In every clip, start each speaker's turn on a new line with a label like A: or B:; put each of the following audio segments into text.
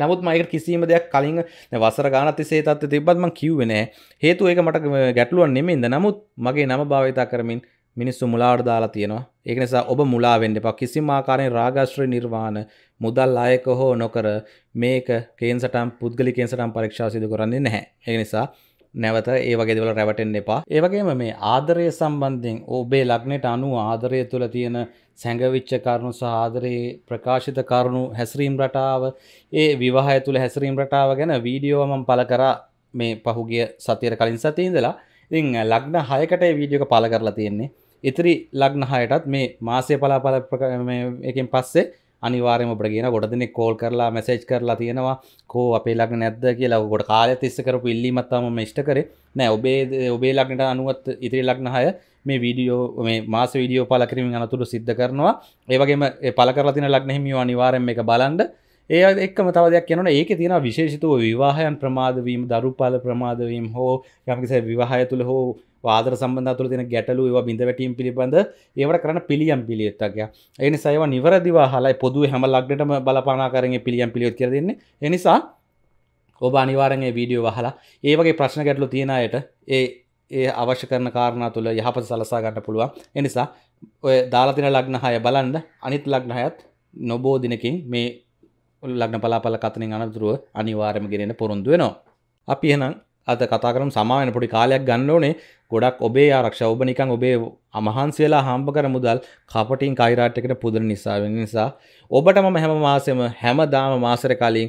A: නමුත් මයක කිසිීම දෙයක් කලින් වසර ගානති සේතත් තිබත්ම කිව්වෙනෑ හේතු ඒක මට ගැටලුවන් නෙමෙන්ද නමුත් මගේ නම භාවිතා කරමින් මිනිස්සු මුලාට දාලා තියෙනවා ඒක නිසා ඔබ මුලා වෙන්න එපා කිසිම ආකාරයෙන් රාගාශ්‍රය නිර්වාණ මුදල් අයක හෝ නොකර මේක කේන්සටම් පුද්ගලි කේන්සටම් පරීක්ෂා සිදු කරන්නේ නැහැ ඒ නිසා නැවත ඒ වගේ දේවල් රැවටෙන්න එපා ඒ වගේම මේ ආදරය සම්බන්ධයෙන් ඔබේ ලග්නයට අනුව ආදරය තුළ තියෙන සැඟවිච්ච කරුණු සාදරයේ ප්‍රකාශිත කරුණු හැසිරීම් රටාව ඒ විවාහය තුළ හැසිරීම් රටාව ගැන වීඩියෝමම් පල කර මේ පහුගිය සතියට කලින් සතියඉඳලා ඉතිං ලග්න හයකට වීඩියෝක පල කරලා තියෙන්නේ ඉතිරි ලග්න හයටත් මේ මාසය පලාපල එකින් පස්සේ අනිවාරම ප්‍රගෙන ගොඩ දෙනෙ කෝල් කරලා මැසේජ් කරලා තියෙනවා කෝ අපේ ලක් නැද්ද කියලා ගොඩ කාලය තිස්ස කරපු ඉල්ලිමත්තාම මෂ්ට කරේ නෑ ඔබේ ඔබේ ලක්නට අනුවත් ඉතිරි ලක්න හය මේ වීඩියෝ මේ මාස වීඩියෝ පල කරමින් අනතුරු සිද්ධ කරනවා ඒවගේම පල කරලතින ලක්නෙහිමිය අනිවාරෙන් එක බලන්ඩ ඒ එක්ම තවදයක් යනන ඒක තියෙන විශේෂිතව විවාහයන් ප්‍රමාදවීම දරුපාල ප්‍රමාදවීම් හෝ යමිස විවාහය තුළ හෝ වාදර සම්බඳ තුළ තින ගැටලු ඒවා බිඳවැටීම් පිළිබඳ ඒවට කරන පිළියම් පිළියත්තක්ය එනි සයව නිවරදිවා හලයි පොදු හැම ලක්ඩටම බලපානා කරගේ පිළියම් පිළියොත් කරදන්නේ එනිසා ඔබ අනිවාරගේ වීඩියෝ වහලා ඒවගේ ප්‍රශ්න ගැටලු තියෙනයට ඒ ඒ අවශ්‍ය කරන කාරණ තුළ යහපත සලසා ගන්න පුළුවන් එනිසා ඔය දාලතින ලග්න හය බලන්ද අනිත් ලග්න හයත් නොබෝ දිනකින් මේ ලග්න පලාපල කතනින් අනතුරුව අනිවාර්යම ගෙනෙන පොරොන්දු වෙනවා අපි එහෙනම් අද කතා කරමු සමාවෙන පොඩි කාලයක් ගන්න ඕනේ ගොඩක් ඔබේ ආරක්ෂා ඔබ නිකන් ඔබේ අමහන්සියලා හම්බ කර මුදල් කපටින් කයිරාට් එකට පුදන නිසා වෙන නිසා ඔබට මම හැම මාසෙම හැමදාම මාසෙක කලින්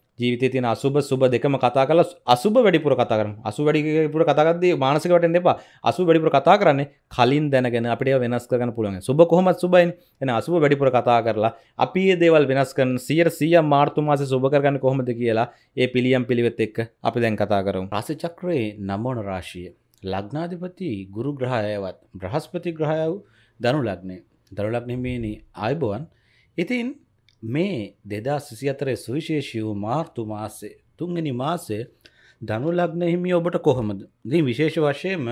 A: ජීවිතය තියෙන අසුබ සුබ දෙකම කතා කරලා අසුබ වැඩිපුර කතා කරමු. අසුබ වැඩිපුර කතා කරද්දී මානසික වටෙන්න එපා. අසුබ වැඩිපුර කතා කරන්නේ කලින් දැනගෙන අපිට ඒවා වෙනස් කරගන්න පුළුවන්. සුබ කොහොමද සුබයිනේ. එහෙනම් අසුබ වැඩිපුර කතා කරලා අපි මේ දේවල් වෙනස් කරන 100% මාර්තු මාසේ සුබ කරගන්නේ කොහොමද කියලා ඒ පිළියම් පිළිවෙත් එක්ක අපි දැන් කතා කරමු. රාශි චක්‍රයේ නමෝන රාශිය. ලග්නාධිපති ගුරු ග්‍රහයවත් බ්‍රහස්පති ග්‍රහයව ධනු ලග්නය. ධනු ලග්නෙ මේනි ආයුබෝවන්. ඉතින් මේ දෙදා සිසි අතරේ සුවිශේෂී වූ මාර්තු මාසේ තුන්ගනි මාසේ ධනුලග්න හිමි ඔබට කොහොමද දී විශේෂ වශයෙන්ම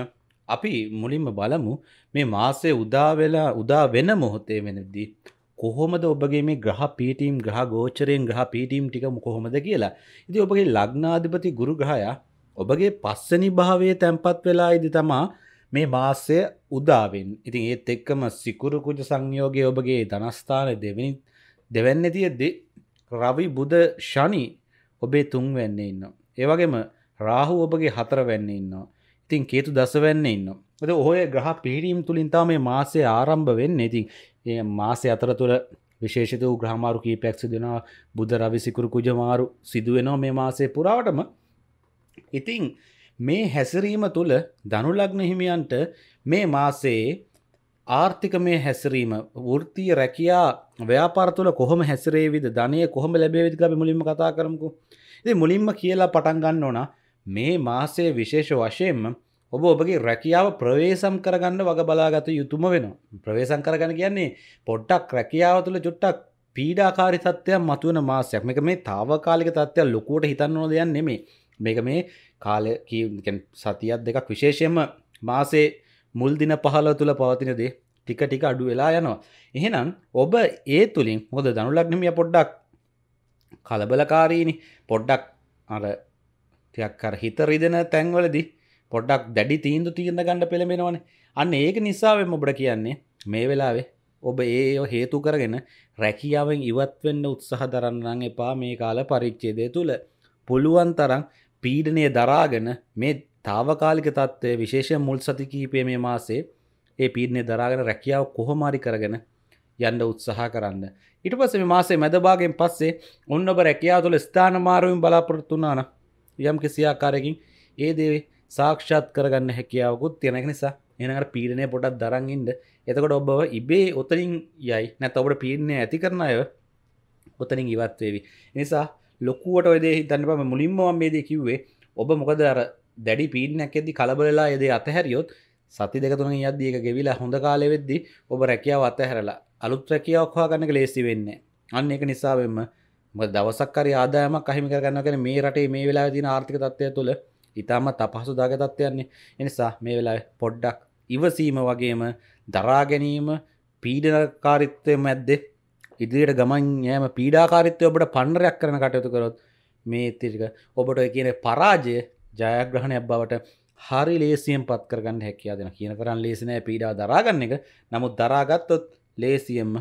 A: අපි මුලින්ම බලමු මේ මාසේ උදාවෙලා උදා වෙන මොහොතේ වෙනදී කොහොමද ඔබගේ මේ ග්‍රහ පීටීම් ග්‍රහ ගෝචරයෙන් ග්‍රහ පීටීම් ටිකම කොහොමද කියලා ඉති ඔබගේ ලග්නාධිපති ගුරු ග්‍රහයා ඔබගේ පස්සනි භාවය තැන්පත් වෙලා ඉදි තමා මේ මාසය උදාවෙන් ඉතින් ඒත් එක්කම සිකුරු කුජ සංයෝගය ඔබගේ ධනස්ථාන දෙවනිත් දෙවැන්න තියද්දි රවි බුද ශනි ඔබේ තුන් වෙන්න ඉන්න. ඒවගේම රාහු ඔබගේ හතර වෙන්න ඉන්නවා. ඉතින් කේතු දස වෙන්න ඉන්න. ද ඔහය ග්‍රහ පිරීම් තුළින්තා මේ මාසය ආරම්භ වෙන්න ඉතින් ඒ මාසය අතර තුළ විශේෂත වූ ග්‍රහමාරු කීපයක් සිදෙනවා බුද රවිසිකුරු කුජමාරු සිදුවෙනවා මේ මාසේ පුරාවටම ඉතිං මේ හැසිරීම තුළ දනුලග්න හිමියන්ට මේ මාසේ ආර්ථිකමය හැසිරීම වෘත්තිය රැකයා ව්‍යාපාර තුළ කොහොම හැසිරේවිද ධනය කොහොම ලැබේවිදි අපි මුලින්ම කතා කරමකු ඉති මුලින්ම කියලා පටන් ගන්න ඕන මේ මාසය විශේෂ වශයෙන්ම ඔබ ඔබගේ රැකියාව ප්‍රවේසම් කරගන්න වග බලාගත යුතුම වෙන ප්‍රවේසං කරගන්න කියන්නේ පොට්ටක් රැකියාව තුළ චුට්ටක් පීඩාකාරි තත්ත්වයක් මතුවන මාසයක් මේක මේ තාවකාලික තත්ත්වයක් ලොකුවට හිතන්න ඕන දෙයක් නෙමේ මේක මේ කාලය සතියක් දෙකක් විශේෂයෙන්ම මාසේ මුල් දින පහල තුළ පවතින දේ ටික ටික අඩු වෙලා යනවා. එහෙනම් ඔබ ඒ තුළින් හොද දනුලක්නමිය පොඩ්ඩක් කලබලකාරීනි පොඩ්ඩක් අර තියක්කර හිතරිදෙන තැන්වලදි පොඩ්ඩක් දැඩි තීන්දු තීරණ ගණඩ පෙළඹෙනවන අන්න ඒක නිසාවෙන් ඔබට කියන්නේ මේ වෙලාවේ ඔබ ඒ හේතු කරගෙන රැකියාවෙන් ඉවත්වෙන්න උත්සහ දරන්නන් එපා මේ කාල පරිච්චේදය තුළ පුළුවන් තරම් පීඩනය දරාගෙන මේ తాවකාලික තත්ත්වය විශේෂයෙන් මුල් සති කීපයේ මේ මාසේ ඒ පීඩනය දරාගෙන රැකියාව කොහොම හරි කරගෙන යන්න උත්සාහ කරන්න. ඊට පස්සේ මේ මාසේ මැද භාගයෙන් පස්සේ ඔන්න ඔබ රැකියාව තුළ ස්ථාන මාරුවෙන් බලාපොරොත්තු වුණා නම් යම් කිසි ආකාරයකින් ඒ දේ සාක්ෂාත් කරගන්න හැකියාවකුත් තියෙන නිසා එනකට පීඩනය පොඩක් දරන් ඉන්න. එතකොට ඔබව ඉබේ ඔතනින් යයි නැත්නම් ඔබට පීඩනය ඇති කරන අය ඔතනින් ඉවත් වේවි. ඒ නිසා ලොකුවට ඔය දේ හිතන්න බෑ මුලින්ම මම මේ දේ කිව්වේ ඔබ මොකද අර දැඩි පීඩනැක් ඇති කලබලලා එද අතහැරියොත් සති දෙකතුන යද්දික ගෙවිලා හොඳ කාලෙවෙද්දි ඔබ රැකියාව අතහැරලා අලුත් රැකියාවක් හොයාගන්නක ලේසි වෙන්නේ අන්න ඒක නිසාවෙන්ම දවසක්කරි ආදායමක් අහිමි කරගන්න කන මේ රටේ මේ වෙලා දින ආර්ථික තත්වය තුළ ඉතාමත් අපහසු දාග තත්වයන්නේ එනිසා මේ වෙලා පොඩ්ඩක් ඉවසීම වගේම දරාගැනීම පීඩනකාරිත්වය මැද්දෙ ඉදිරියට ගමන් යෑම පීඩාකාරිත්වය ඔබට පණ්ඩරයක් කරන කටයුතු කරොත් මේ තිරික ඔබට කියන පරාජය ජයග්‍රහණයක් බවට හරි ලේසියෙන් පත් කරගන්න හැකියා දෙෙන කියන තරන් ලේසිනෑ පීඩා දරාගන්න එක නමුත් දරාගත්තොත් ලේසියෙන්ම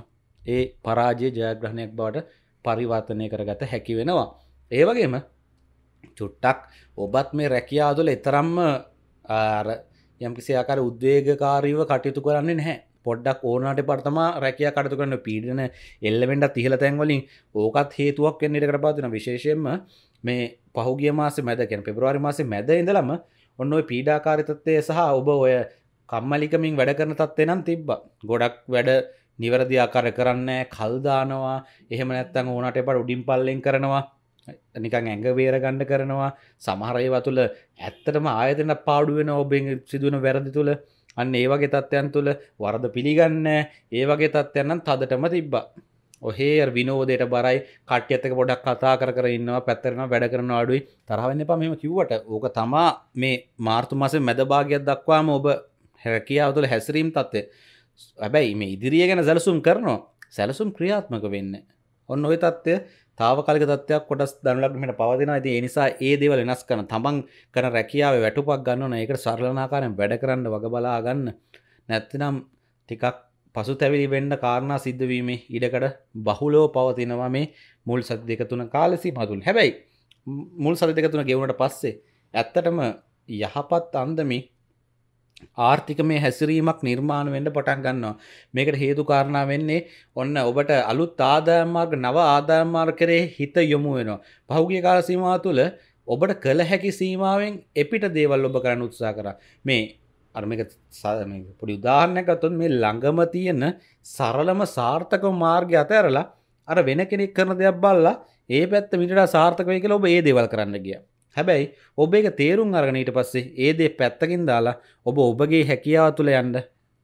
A: ඒ පරාජය ජයග්‍රහණයක් බවට පරිවර්තනය කරගත හැකි වෙනවා. ඒවගේම චුට්ටක් ඔබත් මේ රැකියාදුල එතරම්ම යම්කිසි ආකාර උද්වේගකාරීව කටයුතු කරන්නේ නැහැ පොඩ්ඩක් ඕනට පටම රැකයා කටතු කරන්න පීඩන එල්ලවෙඩක් තිහල තැන්වලින් ඕකත් හේතුවක් කෙන්න්නට කරපාතින විශේෂයෙන්ම මේ පහුගිය මාස මැදකැන පෙබරවාරි මාසේ මැද ඉඳලම ඔන්න ඔය පීඩාකාරිතත්වය සහ ඔබ ඔය කම්මලිකමින් වැඩ කරන තත්වේ නම් තිබ්බ ගොඩක් වැඩ නිවැරදි ආකාර කරන්න කල්දානවා එහෙම නැත්තං ඕනට එපට උඩින් පල්ලෙන් කරනවා නිකං ඇඟ වේරගණ්ඩ කරනවා සමහරයව තුළ ඇත්තටම ආයතන පාඩුවෙන ඔබෙන් සිදුවන වැරදි තුළ අන්න ඒවගේ තත්ත්යන් තුළ වරද පිළිගන්න ඒවගේ තත්ත්යන්නන් තදටම තිබ්බා ඔහේ විනෝදයට බරයි කට්්‍යත්තක පොඩක් කතා කර ඉන්නවා පැත්තරම වැඩ කරන අඩුයි තරහවන්න එපා මෙම කිව්වට ඕක තමා මේ මාර්තු මස මැදභාගයක් දක්වාම ඔබ හැකියාව තුළ හැසිරීම් තත්ත්වය හැබැයි මේ ඉදිරිය ගැන සැලසුම් කරනවා සැලසුම් ක්‍රියාත්මක වෙන්න ඔන්න ඔය තත්ත්වය තාවකාලික තත්ත්වයක් කොටස් දනුලක්මට පවතිනවා ඇති එනිසා ඒ දේව වෙනස් කරන තමන් කන රැකියාව වැටුපක් ගන්නවන ඒකට සරලනාකාරයෙන් වැඩ කරන්න වග බලා ගන්න නැත්තිනම් ටිකක් පසු තැවිලි වෙන්න කාරණා සිද්ධවීම ඉඩකට බහුලෝ පවතිනවා මේ මුල් සති දෙක තුන කාලෙසි මතුන් හැබැයි මුල් සති දෙක තුන ගෙවුණට පස්සේ ඇත්තටම යහපත් අන්දමි ආර්ථික මේ හැසිරීමක් නිර්මාණ වෙන්න පටන් ගන්නවා මේකට හේතු කාරණා වෙන්නේ ඔන්න ඔබට අලුත් ආදායම්මාර්ග නව ආදායම්මාර් කරේ හිත යොමු වෙනවා පහුගේ කාල සීමාව තුළ ඔබට කළ හැකි සීමාවෙන් එපිට දේවල් ඔබ කරන්න උත්සා කර මේ අරමක පොඩි උදාහරණයකත්තුන් මේ ළඟම තියෙන සරලම සාර්ථක මාර්ග අතඇරලා අර වෙන කෙනෙක් කරන දෙයක් බල්ලා ඒ පැත්ත මිට සාර්ථකය කළ ඔබ ඒ දේවල් කරන්න ගිය හැබැයි ඔබ එක තේරුම් අරගනීට පස්සේ ඒදේ පැත්තකින් දාලා ඔබ ඔබගේ හැකියාව තුළ යන්ඩ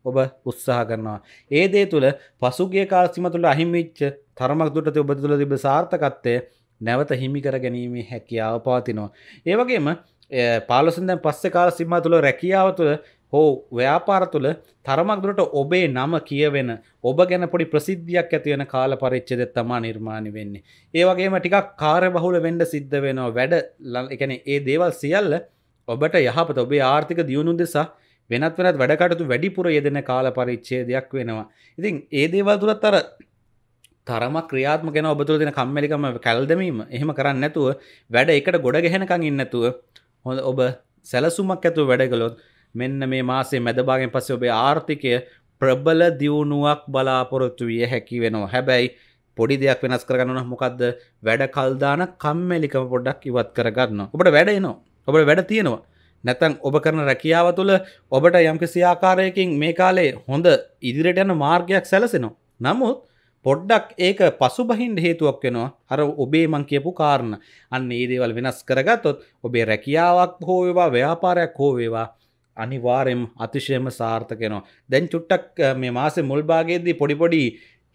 A: ඔබ උත්සාහ කරනවා. ඒ දේ තුළ පසුගේ කාසිම තුළ අහිමිච්ච තරමක් දුට ඔබ තුළ තිබ සාර්ථකත්වය නැවත හිමිකර ගැනීමේ හැකියාව පාතිනවා. ඒවගේම පාලසෙන් දැන් පස්සේ කාල සිම්මා තුළ රැකියාව තුළ හෝ ව්‍යාපාර තුළ තරමක්දුරට ඔබේ නම කියවෙන ඔබ ගැන පොඩි ප්‍රසිද්ධියක් ඇතිවෙන කාල පරිච්ච දෙත්තමා නිර්මාණි වෙන්නේ. ඒවගේම ටිකක් කාර බහුල වෙන්ඩ සිද්ධ වෙනවා වැඩ එකන ඒ දේවල් සියල්ල ඔබට යහපත ඔබේ ආර්ථික දියුණු දෙසා වෙනත් වෙනත් වැඩකටතු වැඩිපුර යෙදෙන කාල පරිච්චේදයක් වෙනවා. ඉතින් ඒ දේවල් තුළත් අර තරම ක්‍රියාත්ම ගැන ඔබතුර දෙන කම්මලිකම කැල්දමීම එහෙම කරන්න නැතුව වැඩ එකට ගොඩ ගැහෙනකං ඉන්නතුව හොඳ ඔබ සැලසුමක් ඇතුව වැඩගලොත් මෙන්න මේ මාසේ මැදභාගෙන් පස්සේ ඔබේ ආර්ථිකය ප්‍රබල දියුණුවක් බලාපොරොත්තු විය හැකි වෙනවා. හැබැයි පොඩි දෙයක් වෙනස් කරගන්න නම් මොකද්ද? වැඩ කල්දාන කම්මැලිකම පොඩ්ඩක් ඉවත් කරගන්න. ඔබට වැඩ එනවා. ඔබට වැඩ තියෙනවා. නැතන් ඔබ කරන රැකියාව තුළ ඔබට යම්කිසි ආකාරයකින් මේ කාලේ හොඳ ඉදිරිට යන මාර්ගයක් සැලසෙනවා. නමුත් පොඩ්ඩක් ඒක පසුබහින්ට හේතුවක් වෙනවා අර ඔබේ මං කියපු කාරණ අන්න ඒ දේවල් වෙනස් කරගත්තොත් ඔබේ රැකියාවක් හෝවේවා ව්‍යාපාරයක් හෝවේවා අනිවාරෙන් අතිශයම සාර්ථකයනවා දැන් චුට්ටක් මේ මාස මුල්භාගේදී පොඩිපොඩි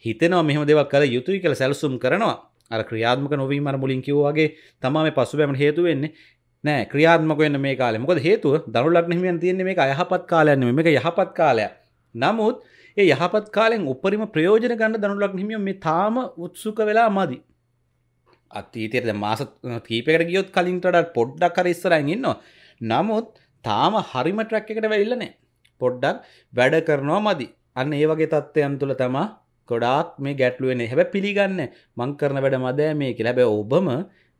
A: හිතනවා මෙහම දෙවක් කළ යුතුයි කළ සැලසුම් කරනවා අර ක්‍රියාත්මක නොවීමර මුලින් කිව්වාගේ තමා මේ පසුබෑම හේතු වෙන්නේ නෑ ක්‍රියාත්මක වෙන මේ කාලේ මොකද හේතුව දරු ලග්න හිමියන් තියෙන්නේ මේක යහපත් කාලයක් නෙමෙයි මේක යහපත් කාලයක් නමුත් ඒ යහපත් කාලෙන් උපරිම ප්‍රයෝජන ගන්න දරු ලග්න හිමියෝ මේ තාම උත්සුක වෙලා මදි අතීතයේ මාස කීපයකට ගියොත් කලින් වඩා පොඩ්ඩක් හරි ඉස්සරහින් ඉන්නවා නමුත් තාම හරිම ට්‍රැක් එකට වැල්ල නෑ පොඩ්ඩක් වැඩ කරනවා මදි අන්න ඒ වගේ තත්ත්වයන් තුළ තමා ගොඩාක් මේ ගැටලුවෙන හැබ පිළිගන්න මං කරන වැඩ මදෑ මේ ලැබැ ඔබම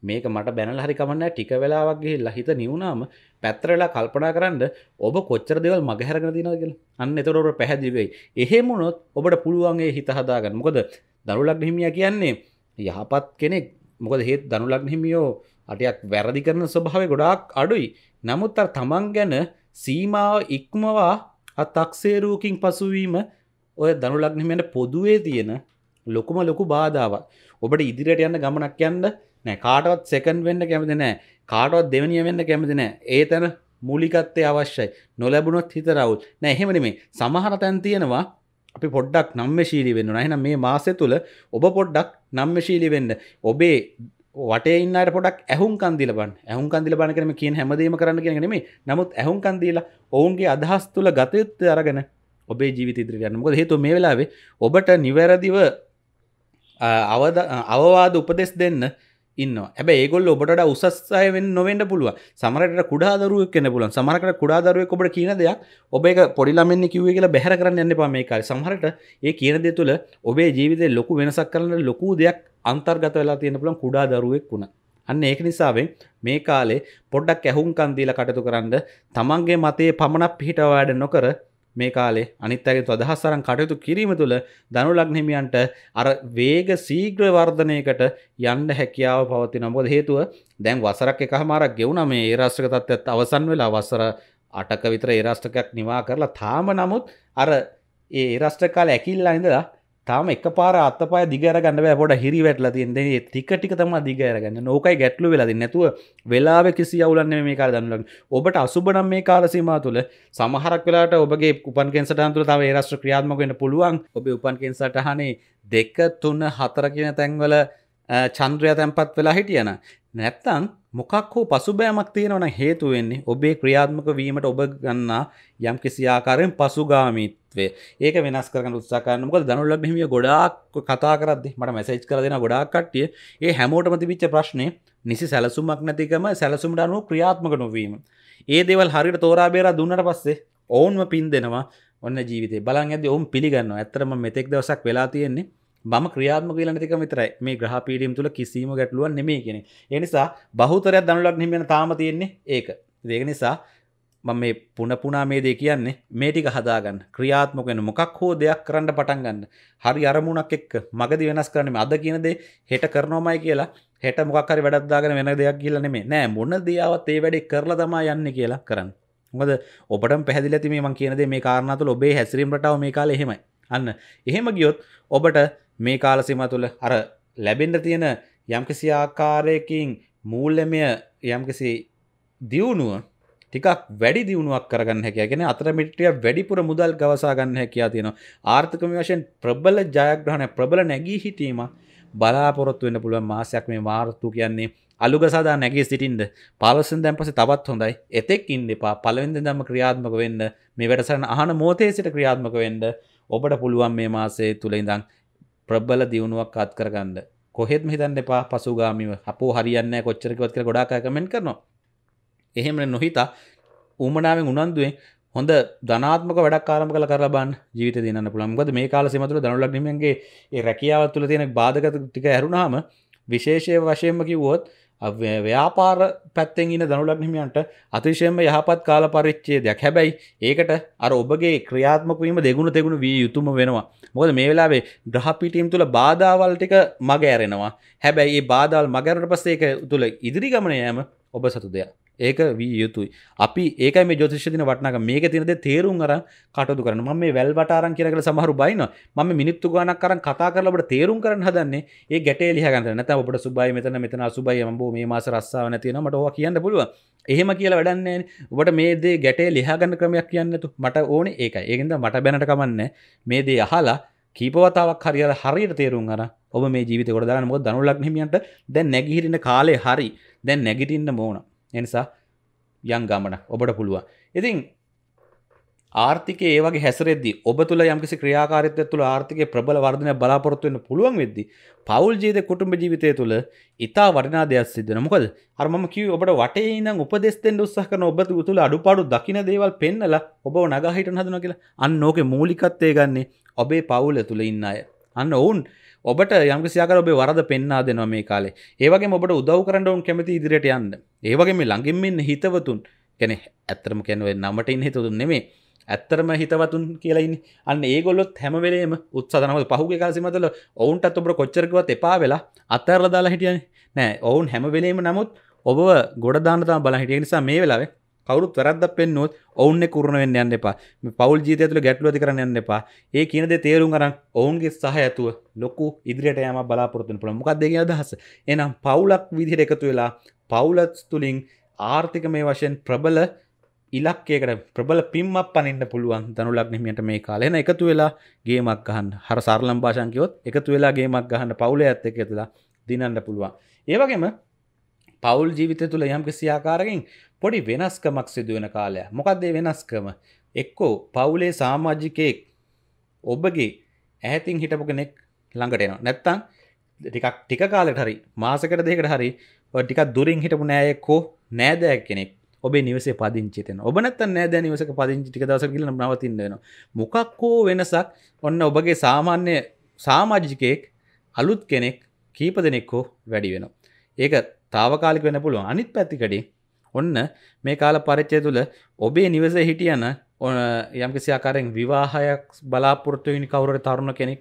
A: මේක මට බැනල හරිකමන්න ටික වෙලාවක්ගේ ලහිත නිවුණාම පැත්තරලා කල්පනා කරන්න ඔබ කොච්චර දෙවල් මගහැරගෙන දිනගෙන අන්න එතොරට පැහැදිවෙයි එහෙමුණොත් ඔබට පුළුවන්ගේ හිත හදාගන්න මොකද දරුලක් හිමිය කියන්නේ යහපත් කෙනෙක් මොකද හෙත් දනුලක් හිමියෝ අටයක් වැරදි කරන ස්වභාව ගොඩාක් අඩුයි නමුත් තමන් ගැන සීමාව ඉක්මවා අතක්සේරූකින් පසුවීම ඔය දනුලක්නමට පොදුවේ තියෙන ලොකුම ලොකු බාධාව ඔබට ඉදිරියට යන්න ගමනක් යන්න නෑ කාටවත් සැකන් වෙන්න කැමති නෑ කාටවත් දෙවනිය වෙන්න කැමති නෑ ඒ තැන මුලිකත්තේ අවශ්‍යයි නොලැබුණොත් හිතරවුල් නෑ එහෙමන මේ සමහර තැන් තියෙනවා අපි පොඩ්ඩක් නම්ම ශීලි වෙන්න නහෙන මේ මාසය තුළ ඔබ පොඩ්ඩක් නම්ම ශීලි වෙන්න ඔබේ වට ඉන්න පොඩක් ඇහුම් කන්දිල බන් ඇහුම් කන්දිල බන කරම කියෙන් හැමදීම කරන්න කියෙන නෙේ නමුත් ඇහුම් කන්දීලා ඔවුන්ගේ අදහස් තුළ ගතයුත්ත අරගෙන ඔබේ ජීවිත ඉදිරිගන්නමක හේතු මේ වෙලාවේ ඔබට නිවැරදිව අවද අවවාද උපදෙස් දෙන්න ඉන්න ඇබ ඒගොල් ඔබට උසස්සය වෙන් නොවෙන්ට පුළුව සමරට කුඩාදරුව කෙන පුලන් සමරකට කුඩාදරුව ඔබට කියන දෙයක් ඔබ එක පොඩිලමෙන් කිවේ කියලා බැහර කරන්න යන්න පාමේකාර සමහරට ඒ කියනදේ තුළ ඔබේ ජීවිතය ලොකු වෙනසක් කරන්න ලොකු දෙයක් අන්තර්ගත වෙලා තියෙන පුළුවන් කුඩා දරුවෙක් වුණා. අන්න ඒක නිසාවෙන් මේ කාලේ පොඩ්ඩක් ඇහුම්කන් දීලා කටයුතු කරන්න තමන්ගේ මතයේ පමණක් පිහිටව වැඩ නොකර මේ කාලේ අනිත් අයගේ අදහස් අරන් කටයුතු කිරීම තුළ ධනු ලග්න හිමියන්ට අර වේග ශීඝ්‍ර වර්ධනයකට යන්න හැකියාව පවතිනවා. මොකද හේතුව දැන් වසරක් එකමාරක් ගෙවුණා මේ ඒ රාෂ්ට්‍රික තත්ත්වයට අවසන් වෙලා වසර 8ක විතර ඒ රාෂ්ට්‍රකයක් නිවා කරලා තාම නමුත් අර ඒ රාෂ්ට්‍ර කාලේ ඇකිල්ලා ඉඳලා තාම එක පාර අත්තපය දිගරගන්න පොට හිරි වැටලා තියන්නේ ටික ටික තම දිගරගන්න නෝකයි ගැටලු වෙලද නැතුව වෙලාව කිසි අවුලන්න මේ කාර දන්නලන්න ඔබට අසුබනම් මේ කාලසීම තුළ සමහරක් වෙලාට ඔබගේ උපන් කෙන්සටන්තුර තම ඒරස්්‍ර ක්‍රියාත්මකෙන පුළුවන් ඔබ උපන් කෙන්සටහනේ දෙක තුන්න හතරකින තැන්වල චන්ද්‍රය තැන්පත් වෙලා හිටියන නැත්තං මොකක් හෝ පසුබෑමක් තියෙනවන හේතුවෙන්නේ ඔබේ ක්‍රියාත්මක වීමට ඔබ ගන්නා යම් කිසිආකාරයෙන් පසුගාමිත්වේ ඒක වෙනස් කරන උත්සාකාරනක දනුල්ල බිමිය ගොඩාක් කතා කරද මට මැසේජ් කර දෙෙන ගොඩාක් කට්ටිය ඒ හැමෝටම තිබිච්ච ප්‍රශ්නය නිසි සැලසුමක් නැතිකම සැලසුමට අනුව ක්‍රියාත්මක නොවීම ඒ දෙවල් හරිට තෝරාබේර දුන්නට පස්සේ ඔවුන්ම පින් දෙනවා ඔන්න ජීවිතේ බලන් ඇද ඔවුන් පිළිගන්න ඇතරම මෙතෙක් දවසක් වෙලා තියෙන්නේ මම ක්‍රියාත්මක කියලා නැතික විතරයි මේ ග්‍රහ පීඩියම් තුල කිසිම ගැටලුවක් නෙමෙයි කියන්නේ. ඒ නිසා බහුතරයක් දනුලක් හිමියන තාම තියෙන්නේ ඒක. ඒක නිසා මම මේ පුන පුනා මේ දේ කියන්නේ මේ ටික හදාගන්න. ක්‍රියාත්මක වෙන මොකක් හෝ දෙයක් කරන්න පටන් ගන්න. හරි අරමුණක් එක්ක මගදී වෙනස් කරන්න මේ අද කියන දේ හෙට කරනවමයි කියලා හෙට මොකක් හරි වැඩක් දාගෙන වෙන දෙයක් කියලා නෙමෙයි. නෑ මොන දියාවත් ඒ වැඩේ කරලා තමයි යන්නේ කියලා කරන්න. මොකද ඔබටම පැහැදිලි ඇති මේ මම කියන දේ මේ කාරණා තුළ ඔබේ හැසිරීම රටාව මේ කාලේ එහෙමයි. අන්න එහෙම ගියොත් ඔබට මේ කාලසිම තුළ අර ලැබෙන්ට තියෙන යම්කිසි ආකාරයකින් මූල්ලමය යම්කිසි දියුණුව ටිකක් වැඩි දියුණුවක් කරගන්න හැකගෙන අතර මිටිය වැඩිපුර මුදල් ගවසාගන්න හැකයා තියෙනවා ආර්ථකම වශයෙන් ප්‍රබල ජයග්‍රහණය ප්‍රබල නැගී හිටීම බලාපොරොත්තු වෙන පුළුවන් මාසයක් මේ මාර්තු කියන්නේ අලුග සදා නැගී සිටින්ද පාලසෙන් දැන් පස්සේ තවත් හොඳයි එතෙක් ඉන්න එපා පළවෙනිද දම ක්‍රියාත්මක වෙන්න මේ වැඩසටහන අහන මොහොතේ සිට ක්‍රියාත්මක වෙන්න ඔබට පුළුවන් මේ මාසයේ තුල ඉඳන් ප්‍රබල දියුණුවක් අත් කරගන්න කොහෙත් හිතන්න එපා පසුගාමිව අපෝ හරියන්න කොච්චරකවත් කර ගොඩාක් කමෙන්ට් කරනවා එහෙම නොහිතා ඌමනාවෙන් උනන්දුවෙන් හොඳ ධනාත්මක වැඩක් කාරම කළ කර බන් ජීවිත දිනන්න පුළන්ගද මේ කාල සිමතුර දනුලක් නිමියන්ගේ ඒ රැකියාවත් තුළ තියෙන බාධක ටික ඇරුණාම විශේෂය වශයෙන්ම කිව්වොත් ව්‍යාපාර පැත්තෙන් ඉන්න දනුලක් හිමියන්ට අතිශයෙන්ම යහපත් කාල පරිච්ඡේදයක්. හැබැයි ඒකට අර ඔබගේ ක්‍රියාත්මක වීම දෙගුණ තෙගුණ විය යුතුම වෙනවා. මොකද මේ වෙලාවේ ග්‍රහ පිටීම් තුල බාධාවල් ටික මග ඇරෙනවා. හැබැයි මේ බාධාල් මග ඇරුණට පස්සේ ඒක තුල ඉදිරි ගමන යෑම ඔබ සතු දෙයක්. ඒක වී යුතුයි අපි ඒක මේ ජොතිෂදින වටනක මේක තිනද තේරුම් අර කටතු කරන ම මේ වැල්වටාරන් කියරකට සමහරු බයින ම මිනිත්තු ගානක් කරන් කතා කරලට තේරුම් කරන හදන්නේ ඒ ගැටේ ලිහගන්න නැත ඔබට සුබයි මෙතන මෙතන සුබයි මබෝ මේ මාස රස්සාාව නැතිනමට ඕ කියන්න පුළුවන් එහෙම කියලා වැඩන්නේ ඔබට මේ දේ ගැටේ ලිහාගන්න ක්‍රමයක් කියන්නතු මට ඕන ඒක ඒගෙන්ද මට බැනට කමන්න මේ දේ අහලා කීපවතාවක් හරියට හරියට තේරුම් අර ඔබ මේ ජීවිත ගොඩදාගන්න මොකද දනුලක් හිමියන්ට දැන් නැගිහිරින කාලේ හරි දැන් නැගිටින්න ඕන එනිසා යම් ගමනක් ඔබට පුළුවන් ඉතින් ආර්ථික ඒවගේ හැසරෙදදි ඔබ තුළ යම්කිසි ක්‍රියාකාරිතය තුළ ආර්ථික ප්‍රබල වර්ධනය බලාපොරත්තුවන්න පුළුවන් වෙද්දි පවල් ජීත කුටුම්ඹ ජීවිතය තුළ ඉතා වටිනා දෙයක් සිදන මොකද අරම කිව ඔබට වටේ නම් උපදෙස්තෙන් උත්සාහක ඔබ තුළ අඩුපාඩු දකින දේවල් පෙන්නලා ඔබ නගහිට හදන කියලා අන්න ඕක මූලිකත්තය ගන්නේ ඔබේ පවුල තුළ ඉන්න අය අන්න ඔවුන් ඔබට යම්කිසියාකර ඔබේ වරද පෙන්නා දෙනවා මේ කාලේ ඒවගේ ඔබට උදව් කරන්න ඔවුන් කැමති ඉදිරියට යන්න ඒවගේ මේ ළඟින්ම ඉන්න හිතවතුන් කැනෙ ඇත්තරම කැනුවේ නමට ඉන්න හිතතුන් නෙමේ ඇත්තරම හිතවතුන් කියලයින්න අන්න ඒගොල්ොත් හැමවලේම උත්සානම පහුගේ කාසිමතල ඔවුන්ටත් ඔබට කොච්චරකවත් එපා වෙලා අත්තරල දාලා හිටියන නෑ ඔවුන් හැමවෙලේම නමුත් ඔබ ගොඩදානතා බලා හිටිය නිසා මේ වෙලාවේ කවරුත් වැරද පෙන්න්නොත් ඔවුන්න කරුණ වෙන්න යන්න එපා පවල් ජීතය තුළ ගැටලු ඇති කරන්න යන්න එපා ඒ කියනද තේරුම් කරන්න ඔවුන්ගේ සහ ඇතුව ලොකු ඉදිරියට යම බලාපොරතුන් පුළ මොකක් දෙක අදහස එනම් පවුලක් විදිහට එකතු වෙලා පවුලත් තුළින් ආර්ථික මේ වශයෙන් ප්‍රබල ඉලක්කයකට ප්‍රබල පිම්මක් පනින්න පුළුවන් දනු ලක්නහිමියට මේ කාලයන එකතු වෙලා ගේමක් ගහන් හර සාරලම් භාෂංකයොත් එකතු වෙලා ගේමක් ගහන්න පවුල ඇත්ත එකතුලා දිනන්න පුළුවන් ඒවගේම පවුල් ජීවිතය තුළ යම් කිසි ආකාරකින් පොඩි වෙනස්කමක් සිදුවෙන කාලයක් මොකක්දේ වෙනස්කම එක්කෝ පවුලේ සාමාජිකයෙක් ඔබගේ ඇහැතින් හිටපු කෙනෙක් ළඟට එනවා නැත්තං ටිකක් ටික කාලෙට හරි මාසකට දෙකට හරි ටිකක් දුරින් හිටපු නෑයෙක්කෝ නෑදෑක් කෙනෙක් ඔබේ නිවසේ පදිංචිතන ඔබ නැත්ත නෑදෑ නිවසක පදිංචි ටික දවස කියල නවතින්දෙනවා මොකක්කෝ වෙනසක් ඔන්න ඔබගේ සාමාන්‍ය සාමාජිකයෙක් අලුත් කෙනෙක් කීප දෙනෙක්කෝ වැඩි වෙනවා ඒක තාවකාලික වෙන පුළුවන් අනිත් පැත්තිකඩේ ඔන්න මේ කාල පරිච්චය තුළ ඔබේ නිවස හිටියන ඕන යම්කිසි ආකාරයෙන් විවාහයක් බලාපොරොත්තුවෙනි කවුරට තරුණ කෙනෙක්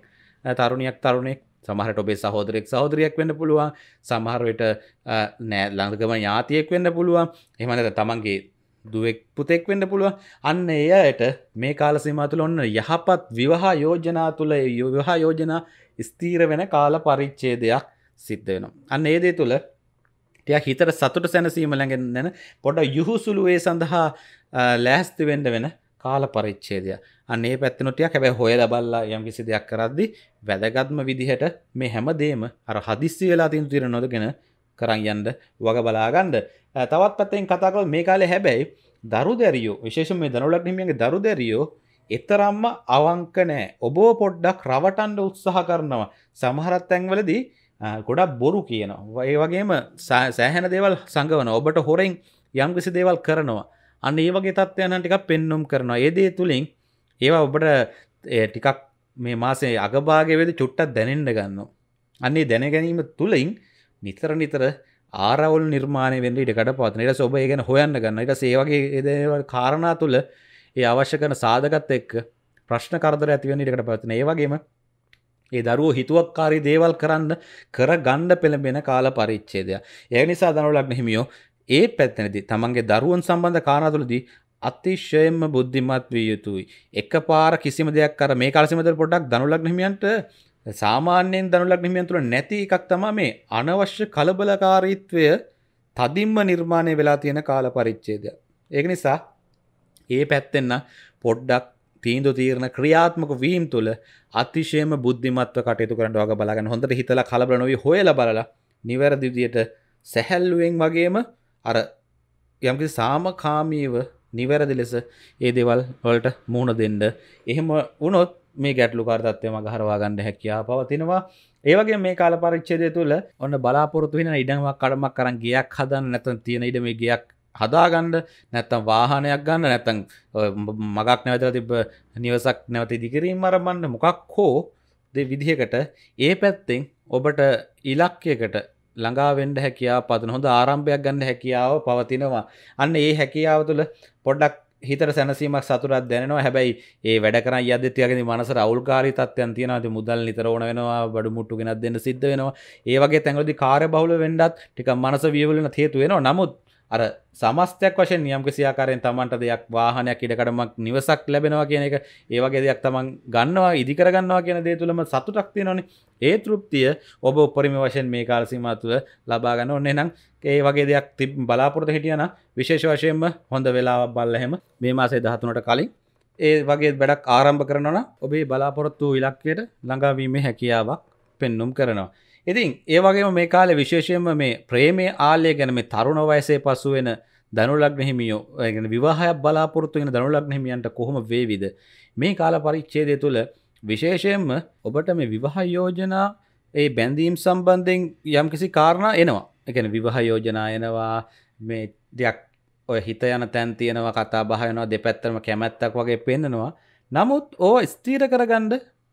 A: තරුණයක් තරුණෙක් සමහරට ඔබේ සහෝදරෙක් සහෝදරියක් වෙන්න පුළුවන් සමහරවිට නෑ ළඟකම ඥාතියෙක් වෙන්න පුළුවන් එහමනද තමන්ගේ දුවෙක් පුතෙක් වෙන්න පුළුවන් අන්න එයට මේ කාල සීමාතුළ ඔන්න යහපත් විවාහා යෝජනා තුළ විවාහා යෝජනා ස්තීර වෙන කාල පරිච්චේදයක් සිද්ධ වෙනවා අන්න ඒදේ තුළ ටියක් හිතර සතුට සැනසීම ලැඟෙන් නැන පොඩ යුහුසුළුවේ සඳහා ලෑස්ති වෙන්ඩ වෙන කාල පරිච්චේදය අන්නේ පැත්තිනොටයක් හැබැ හොය දබල්ලා යම් කිසි දෙයක් කරද්දි වැදගත්ම විදිහට මේ හැමදේම අර හදිස්සි වෙලා තින් තිර නොදගෙන කරන් යන්ඩ වග බලාගන්ඩ තවත් පත්තෙන් කතාකල් මේ කාලෙ හැබැයි දරු දැරියෝ විශේෂ මේ දනුලක් නිමියගේ දරු දැරියෝ එතරම්ම අවංකනෑ ඔබෝ පොඩ්ඩක් රවටන්ඩ උත්සාහ කරනවා සමහරත් තැන්වලදී ගොඩක් බොරු කියනවා ඒ වගේම සෑහැන දේවල් සංගවන ඔබට හොරෙන් යම් කිසි දේවල් කරනවා අන්න ඒ වගේ තත්ත්වයන ටිකක් පෙන්නුම් කරනවා ඒදේ තුළින් ඒවා ඔබට ටිකක් මේ මාසේ අගභාගවෙද චුට්ටක් දැනෙන්ට ගන්න අන්නේ දැන ගැනීම තුළින් නිතර නිතර ආරවල් නිර්මාණය වෙන්ට කට පත්නයට සොබ ගැන හොයන්න ගන්න එක සේවගේ ඒදවල් කාරණා තුළ ඒ අවශ්‍ය කන සාධකත් එක් ප්‍රශ්න කරදර ඇතිවන්නටකට පත්න ඒවගේම ඒ දරුවෝ හිතුවක්කාරී දේවල් කරන්න කර ගණ්ඩ පෙළඹෙන කාල පරිච්චේදය. ඒ නිසා දනුලක් මෙහිමියෝ ඒ පැත්තනදි තමන්ගේ දරුවන් සම්බන්ධ කාරණතුලදී අතිශයෙන්ම බුද්ධිමත් විය යුතුයි. එක පාර කිසිම දෙයක් කර මේ කාලසිමතර පොඩ්ඩක් දනුලක් හිමියන්ට සාමාන්‍යයෙන් දනුලක් හිමියන් තුළ නැති එකක් තමයි මේ අනවශ්‍ය කලබලකාරීත්වය තදින්ම නිර්මාණය වෙලා තියෙන කාල පරිච්ඡේදය. ඒක නිසා ඒ පැත්තෙන්න පොඩ්ඩක් තීන්දු තීරණ ක්‍රියාත්මක වීම් තුළ අතිශයම බුද්ධිමත්ව කටයුතු කරට වග බලාගන්න හොඳට හිතල කලබලනොව හොයල බලලා නිවැරදිදියට සැහැල්ලුවෙන් වගේම අර යම්කි සාමකාමීව නිවැරදි ලෙස ඒ දෙවල් වලට මුහුණ දෙන්න එහෙම වුණොත් මේ ගැටලු කාර්තත්වය මගහරවා ගන්න හැකියා පවතිනවා ඒවගේ මේ කාල පරිච්චේදය තුළ ඔන්න බලාපොරොත්තු වෙන ඉඩමක් කඩමක් කරන් ගයක් හදන්න නැතන් තියෙන ඉඩ මේ ගයක් හදාගණ්ඩ නැත්තම් වාහනයක් ගන්න නැතන් මගක් නැවතර තිබ නිවසක් නැවත ඉදිකිරීම අරබන්න මොකක් හෝ දෙ විදිහකට ඒ පැත්තෙන් ඔබට ඉලක්කයකට ළඟාවෙන්ඩ හැකියා පදන හොඳ ආරම්භයක් ගන්න හැකියාව පවතිනවා අන්න ඒ හැකියාව තුළ පොඩ්ඩක් හිතර සැනසීමක් සතුරත් දැනවා හැබැයි ඒ වැඩකර අධ්‍යතියගෙන මනස රවල්කාරි තත්යන් තියනද මුදල් නිතරෝන වෙනවා බඩු මුට්ටු ගෙනත් දෙන්න සිද්ධ වෙනවා ඒවගේ තැඟලදි කාර බහුල වෙන්ඩත් ටික මනස වියවලන හේතු වෙනවා නමුත් අර සමස්තයක් වශයෙන් නියම් කිසියාකාරයෙන් තමන්ට දෙයක් වාහනයක් ඉඩකඩමක් නිවසක් ලැබෙනවා කියන එක ඒ වගේ දෙයක් තමන් ගන්නවා ඉදිකර ගන්නවා කියන දේ තුළම සතුටක් තියෙනවනේ ඒ තෘප්තිය ඔබ උපරිම වශයෙන් මේ කාල සීමා තුළ ලබා ගන්න ඕනේ නම් ඒ වගේ දෙයක් තිබ බලාපොරොත්තු හිටියනම් විශේෂ වශයෙන්ම හොඳ වෙලාවක් බලලා එහෙම මේ මාසේ 13ට කලින් ඒ වගේ වැඩක් ආරම්භ කරනවා නම් ඔබේ බලාපොරොත්තු ඉලක්කයට ළඟා වීමේ හැකියාවක් පෙන්눔 කරනවා ඉතින් ඒ වගේම මේ කාලේ විශේෂයෙන්ම මේ ප්‍රේමයේ ආලය ගැන මේ තරුණ වයසේ පසු වෙන දනුලග්න හිමියෝ ඒ කියන්නේ විවාහයක් බලාපොරොත්තු වෙන දනුලග්න හිමියන්ට කොහොම වේවිද මේ කාල පරිච්ඡේදය තුළ විශේෂයෙන්ම ඔබට මේ විවාහ යෝජනා ඒ බැඳීම් සම්බන්ධයෙන් යම්කිසි කාරණා එනවා. ඒ කියන්නේ විවාහ යෝජනා එනවා මේ දෙයක් ඔය හිත යන තැන් තියෙනවා කතා බහ වෙනවා දෙපැත්තම කැමැත්තක් වගේ පෙන්නනවා. නමුත් ඕව ස්ථීර කරගන්න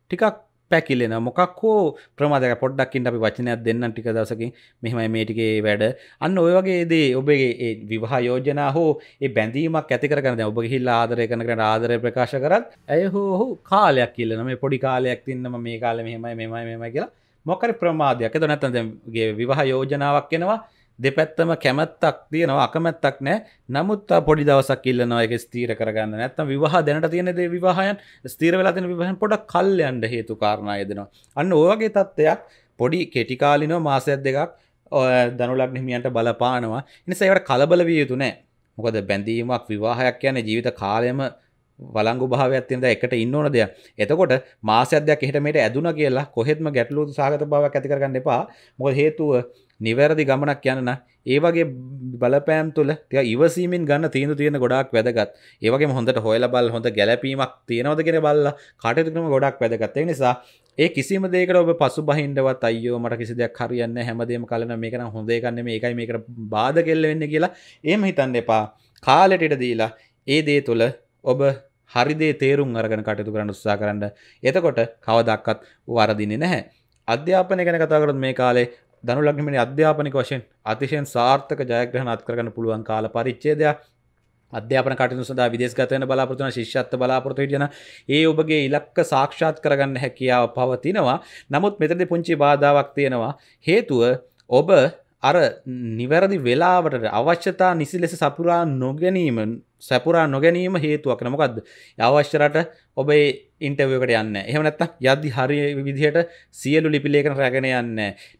A: ටිකක් පැකිලෙන මොකක් හෝ ප්‍රමාදක පොඩ්ඩක්කින් අපි වචනයක් දෙන්න ටික දවසකින් මෙහම මේටිකේ වැඩ අන්න ඔය වගේ දේ ඔබගේ ඒ විවාහ යෝජනා හෝ ඒ බැඳීමක් ඇතිකරන ඔබ හිල් ආදරය කන කරන ආදරය ප්‍රකාශ කරත් ඇය හෝහු කාලයක් කියලන මේ පොඩි කාලයක් තින්නම මේ කාල මෙහෙමයි මෙමයි මෙම කියලා මොකරි ප්‍රමාදයක් එත නැත්තන්ගේ විවාහ යෝජනාවක් කෙනවා දෙපැත්තම කැමැත්තක් තියනවා අකමැත්තක් නෑ නමුත් පොඩි දවසක් ඉල්ලනවා එක ස්තීර කරගන්න නැත්තම් විවාහ දැනට තියෙන දේ විවාහයන් ස්තීර වෙලා තියෙන විවාහයන් පොඩක් කල් යන්න හේතු කාරණා යදෙනවා අන්න ඔය වගේ තත්ත්වයක් පොඩි කෙටි කාලිනව මාසයක් දෙකක් දනුලක් හිමියන්ට බලපානවා නිසා ඒවට කලබල විය යුතු නෑ මොකද බැඳීමක් විවාහයක් යන ජීවිත කාලයම වලංගු භාවයක් තියෙන ද එකට ඉන්න ඕන දෙයක්. එතකොට මාසයක් දෙයක් එහෙට මෙහෙට ඇදුනා කියලා කොහෙත්ම ගැටලු සාගත භාවයක් ඇති කරගන්න එපා. මොකද හේතුව නිවැරදි ගමනක් යන්න ඒ වගේ බලපෑම් තුළ තිය ඉවසීමෙන් ගන්න තීන්දු තියෙන ගොඩක් වැදගත් ඒවගේ හොඳට හොයල බල් හොඳ ගැලපීමක් තියෙනවද කියෙන බල්ල කටයුතුම ගොඩක් වැදගත් නිසා ඒ කිසිම දෙකට ඔබ පසු බහින්ඩවත් අයෝ මට කිසි දෙයක් හරියන්න හැමදේම කලන මේකන හොඳේගන්න මේකයි මේකට බාධ කෙල්ල වෙන්න කියලා ඒම හිතන්න එපා කාලෙටට දීලා ඒ දේ තුළ ඔබ හරිදේ තේරුම් අරගෙන කටයුතු කරන්න උත්සා කරන්න එතකොට කවදක්කත් වරදින්නේ නැහැ අධ්‍යාපනය ගැන කතා කරත් මේ කාලේ දනු ලග්නමනි අධ්‍යාපනික වශයෙන් අතිශයෙන් සාර්ථක ජයග්‍රහණ අත්කරගන්න පුළුවන් කාල පරිච්ඡේදයක් අධ්‍යාපන කටයුතු සඳහා විදේශගත වෙන බලාපොරොත්තු වන ශිෂ්‍යත්ව බලාපොරොත්තු හිටියන ඒ ඔබගේ ඉලක්ක සාක්ෂාත් කරගන්න හැකියාව පවතිනවා. නමුත් මෙතනදී පුංචි බාධාවක් තියෙනවා. හේතුව ඔබ අර නිවැරදි වෙලාවට අවශ්‍යතා නිසි ලෙස සපුරා නොගැනීම සැපුරා නොගැනීම හේතුවක් නමකක්ද අවශ්‍යරට ඔබේ ඉන්ටවකට යන්න එහමනත් යදදි හරි විදිහට සියලු ලිපිලේකන රැගෙන යන්න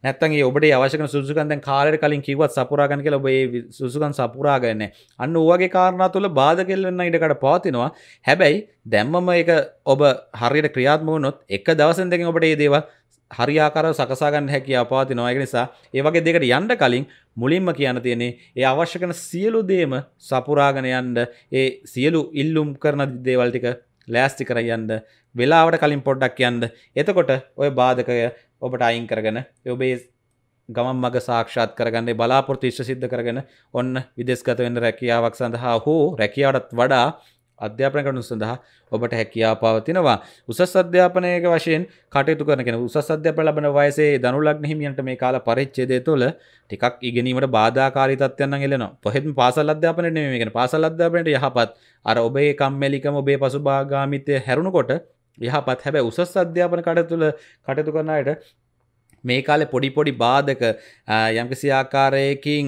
A: නැත්තන්ගේ ඔබට අවශක සුදුකන්ද කාරයට කලින් කිවත් සපුරාගන් කියල ඔබේ සුසුකන් සපුරාගන්න අන්න ඕගේ කාරණා තුළ බාධකෙල්ලන්න ඉඩකට පවතිනවා හැබැයි දැම්මම එක ඔබ හරියට ක්‍රියාත්මූනොත් එක දවසන් දෙකින් ඔබට ඒ දේව හරියාකර සකසාගන්න හැකි අපාති නොයක නිසා ඒවගේ දෙකට යන්ඩ කලින් මුලින්ම කියන තියෙන්නේ ඒ අවශ්‍යකන සියලු දේම සපුරාගෙන යන්ඩ ඒ සියලු ඉල්ලුම් කරන දේවල්ටික ලෑස්ති කරයන්ද වෙලාවට කලින් පොඩ්ඩක් යන්ද එතකොට ඔය බාධකය ඔබට අයින් කරගෙන ඔබේ ගමන් මග සාක්ෂාත් කරගන්න බලාපොරතු විශ්ව සිද්ධ කරගෙන ඔන්න විදෙස්ගත වෙන්න රැකියාවක් සඳහා හෝ රැකියාවටත් වඩා අධ්‍යාපන කරනු සඳහා ඔබට හැකියා පවතිනවා උසස් අධ්‍යාපනයක වශයෙන් කටයුතු කරන කෙන උසස් අධ්‍යාපන ලබන වයසේ දනු ලග්න හිමියන්ට මේ කාල පරිච්ඡේදය තුළ ටිකක් ඉගෙනීමට බාධාකාරී තත්ත්වයන් නම් එළෙනවා. කොහෙත්ම පාසල් අධ්‍යාපනයේ නෙමෙයි මේ කියන්නේ පාසල් අධ්‍යාපනයේ යහපත් අර ඔබේ කම්මැලිකම ඔබේ පසුබාගාමිත්වය හැරුණකොට යහපත් හැබැයි උසස් අධ්‍යාපන කටයුතු තුළ කටයුතු කරන අයට මේ කාලේ පොඩි පොඩි බාධක යම්කිසි ආකාරයකින්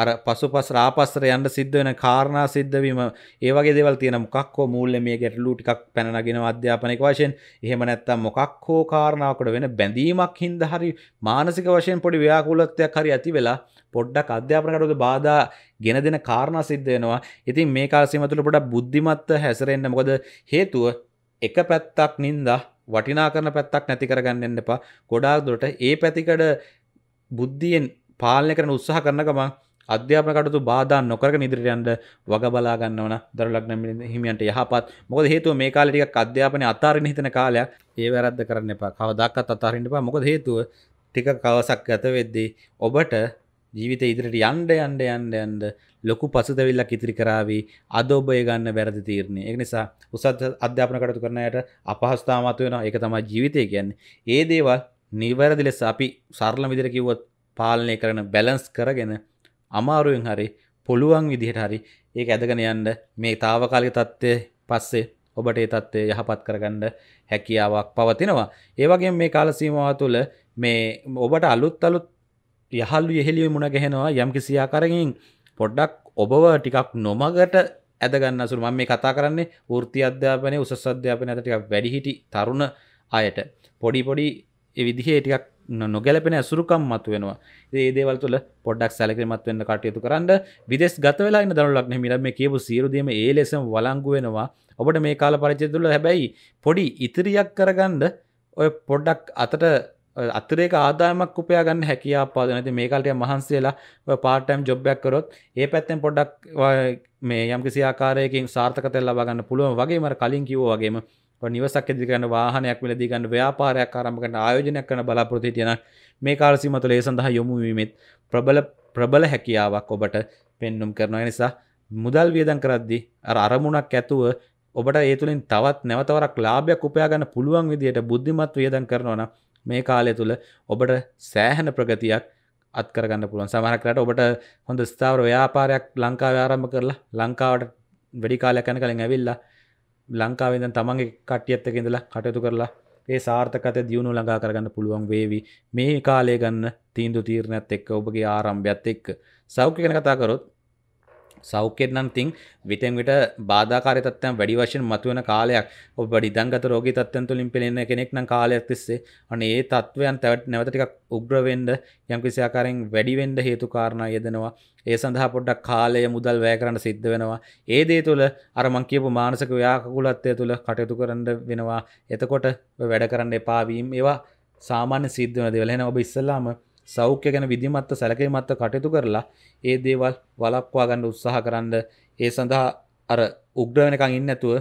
A: අර පසුපස ආපස්සර යන්න සිද්ධ වෙන කාරණා සිද්ධවීම ඒ වගේ දේවල් තියෙන මොකක් හෝ මූල්‍ය මේ ගැටලු ටිකක් පැනනගෙන අධ්‍යාපනික වශයෙන් එහෙම නැත්නම් මොකක් හෝ කාරණාවකට වෙන බැඳීමක් හින්දා හරි මානසික වශයෙන් පොඩි ව්‍යාකූලත්වයක් හරි ඇති වෙලා පොඩ්ඩක් අධ්‍යාපන කටයුතු බාධා ගෙන දෙන කාරණා සිද්ධ වෙනවා. ඉතින් මේ කාල සීමාව තුළ පොඩක් බුද්ධිමත්ව හැසිරෙන්න. මොකද හේතුව එක පැත්තක් නින්දා වටිනා කරන පැත්තක් නැති කරගන්න එන්න එපා. ගොඩාක් දුරට ඒ පැතිකඩ බුද්ධියෙන් පාලනය කරන උත්සාහ කරන ගමන් අධ්‍යාපන කටයුතු බාධා නොකරගෙන ඉදිරියට යන්න වග බලා ගන්නවන දරුලග්න හිමියන්ට යහපත් මොකද හේතුව මේ කාලේ ටිකක් අධ්‍යාපනයේ අතාරින්න හිතන කාලයක් ඒ වැරද්ද කරන්න එපා කවදාකවත් අතාරින්න එපා මොකද හේතුව ටික කවසක් ගත වෙද්දී ඔබට ජීවිතේ ඉදිරියට යන්න යන්න යන්න යන්න ලොකු පසුතැවිල්ලක් ඉතිරි කරાવી අද ඔබ ඒ ගන්න වැරදි තීරණේ. ඒක නිසා උසස් අධ්‍යාපන කටයුතු කරන අයට අපහසුතාවක් මත වෙනවා. ඒක තමයි ජීවිතය කියන්නේ. ඒ දේවල් නිවැරදි ලෙස අපි සරලම විදිහට කිව්වොත් පාලනය කරන බැලන්ස් කරගෙන අමාරුවෙන් හරි පුළුවන් විදිහට හරි ඒ ඇදගෙන යන්න මේ තාවකාලි තත්ත්වය පස්සේ ඔබට ඒ තත්ත්වය යහපත් කරගන්න හැකියාවක් පවතිනවා ඒවගේ මේ කාලසීමවා තුළ මේ ඔබට අලුත් අලුත් යහල්ු යෙහෙලිය මුණ ගැහෙනවා යම් කිසියා කරගින් පොඩ්ඩක් ඔබව ටිකක් නොමගට ඇදගන්න සුරු මම මේ කතා කරන්නේ ෘති අධ්‍යාපනය උසස් අධ්‍යාපන ඇතටික වැඩිහිටි තරුණ අයට පොඩි පොඩි විදිහේ ටිකක් නොගැලපෙන ඇසුරුකම් මතු වෙනවා ඒ දේවල් තුළ පොඩක් සැලකිමත් වන්න කටයුතු කරන්න විදෙස් ගතවෙලා දරුලක් මිරම කියපු සීරුදීම ඒ ලෙසම් වලංගු වෙනවා ඔබට මේ කාල පරිචය තුළ හැබැයි පොඩි ඉතිරියක් කරගන්න ඔය පොඩ්ඩක් අතට අතරේක ආදායමක් උපයා ගන්න හැකියා පාද නැති මේ කාලට මහන්සේලා පාටම් ජොබ්යක් කරොත් ඒ පැත්තෙන් පොඩ්ඩක් මේ යම්කිසි ආකාරයකින් සාර්ථකතෙල් ලබා ගන්න පුළුවන් වගේම කලින් කිව්වා වගේම නිවසක් ඉදිරි කරන වාහනයක් මිලදී ගන්න ව්‍යාපාරයක් ආරම්භ කරන ආයෝජනයක් කරන බලාපොරොත්තු හිටියනම් මේ කාල සීමාව තුළ ඒ සඳහා යොමු වීමෙත් ප්‍රබල ප්‍රබල හැකියාවක් ඔබට පෙන්눔 කරනවා. ඒ නිසා මුදල් වියදම් කරද්දී අර අරමුණක් ඇතුව ඔබට ඒ තුලින් තවත් නැවතවරක් ලාභයක් උපයා ගන්න පුළුවන් විදියට බුද්ධිමත් වියදම් කරනවා නම් මේ කාලය තුළ ඔබට සෑහෙන ප්‍රගතියක් අත් කරගන්න පුළුවන්. සමහරක් වෙලාවට ඔබට හොඳ ස්ථාවර ව්‍යාපාරයක් ලංකාවේ ආරම්භ කරලා ලංකාවට වැඩි කාලයක් යනකලින් ඇවිල්ලා ලංකාවෙන් තමන්ගේ කටියත්තක ඉඳලා කටයුතු කරලා ඒ සාර්ථකත දියුණු ළඟා කරගන්න පුළුවන් වේවි මේ කාලය ගන්න තීන්දු තීරණත් එක්ක ඔබගේ ආරම්භයත් එක්ක සෞඛ්‍ය ගැන කතා කරොත් සෞඛ්‍යයට නම් තින් විතෙන් විට බාධාකාරී තත්ත්වයන් වැඩි වශයෙන් මතුවෙන කාලයක් ඔබ ඩිදංගත රෝගී තත්ත්වයන් තුලින් පෙළෙන කෙනෙක් නම් කාලයක් තිස්සේ අනේ ඒ තත්ත්වයන් නැවත ටිකක් උග්‍ර වෙන්න යම්කිසි ආකාරයෙන් වැඩි වෙන්න හේතු කාරණා යෙදෙනවා ඒ සඳහා පොඩ්ඩක් කාලය මුදල් වැය කරන්න සිද්ධ වෙනවා ඒ දේ තුළ අර මං කියපු මානසික ව්‍යාකූලත්වය තුළ කටයුතු කරන්න වෙනවා එතකොට වැඩ කරන්න එපා වීම ඒවා සාමාන්‍ය සිද්ධ වෙන දේවල් එහෙනම් ඔබ ඉස්සෙල්ලාම සෞඛ්‍ය ගැන විදිමත්ව සැලකීමත්ව කටයුතු කරලා ඒ දේවල් වළක්වා ගන්න උත්සාහ කරන්න ඒ සඳහා අර උග්‍ර වෙනකන් ඉන්නේ නැතුව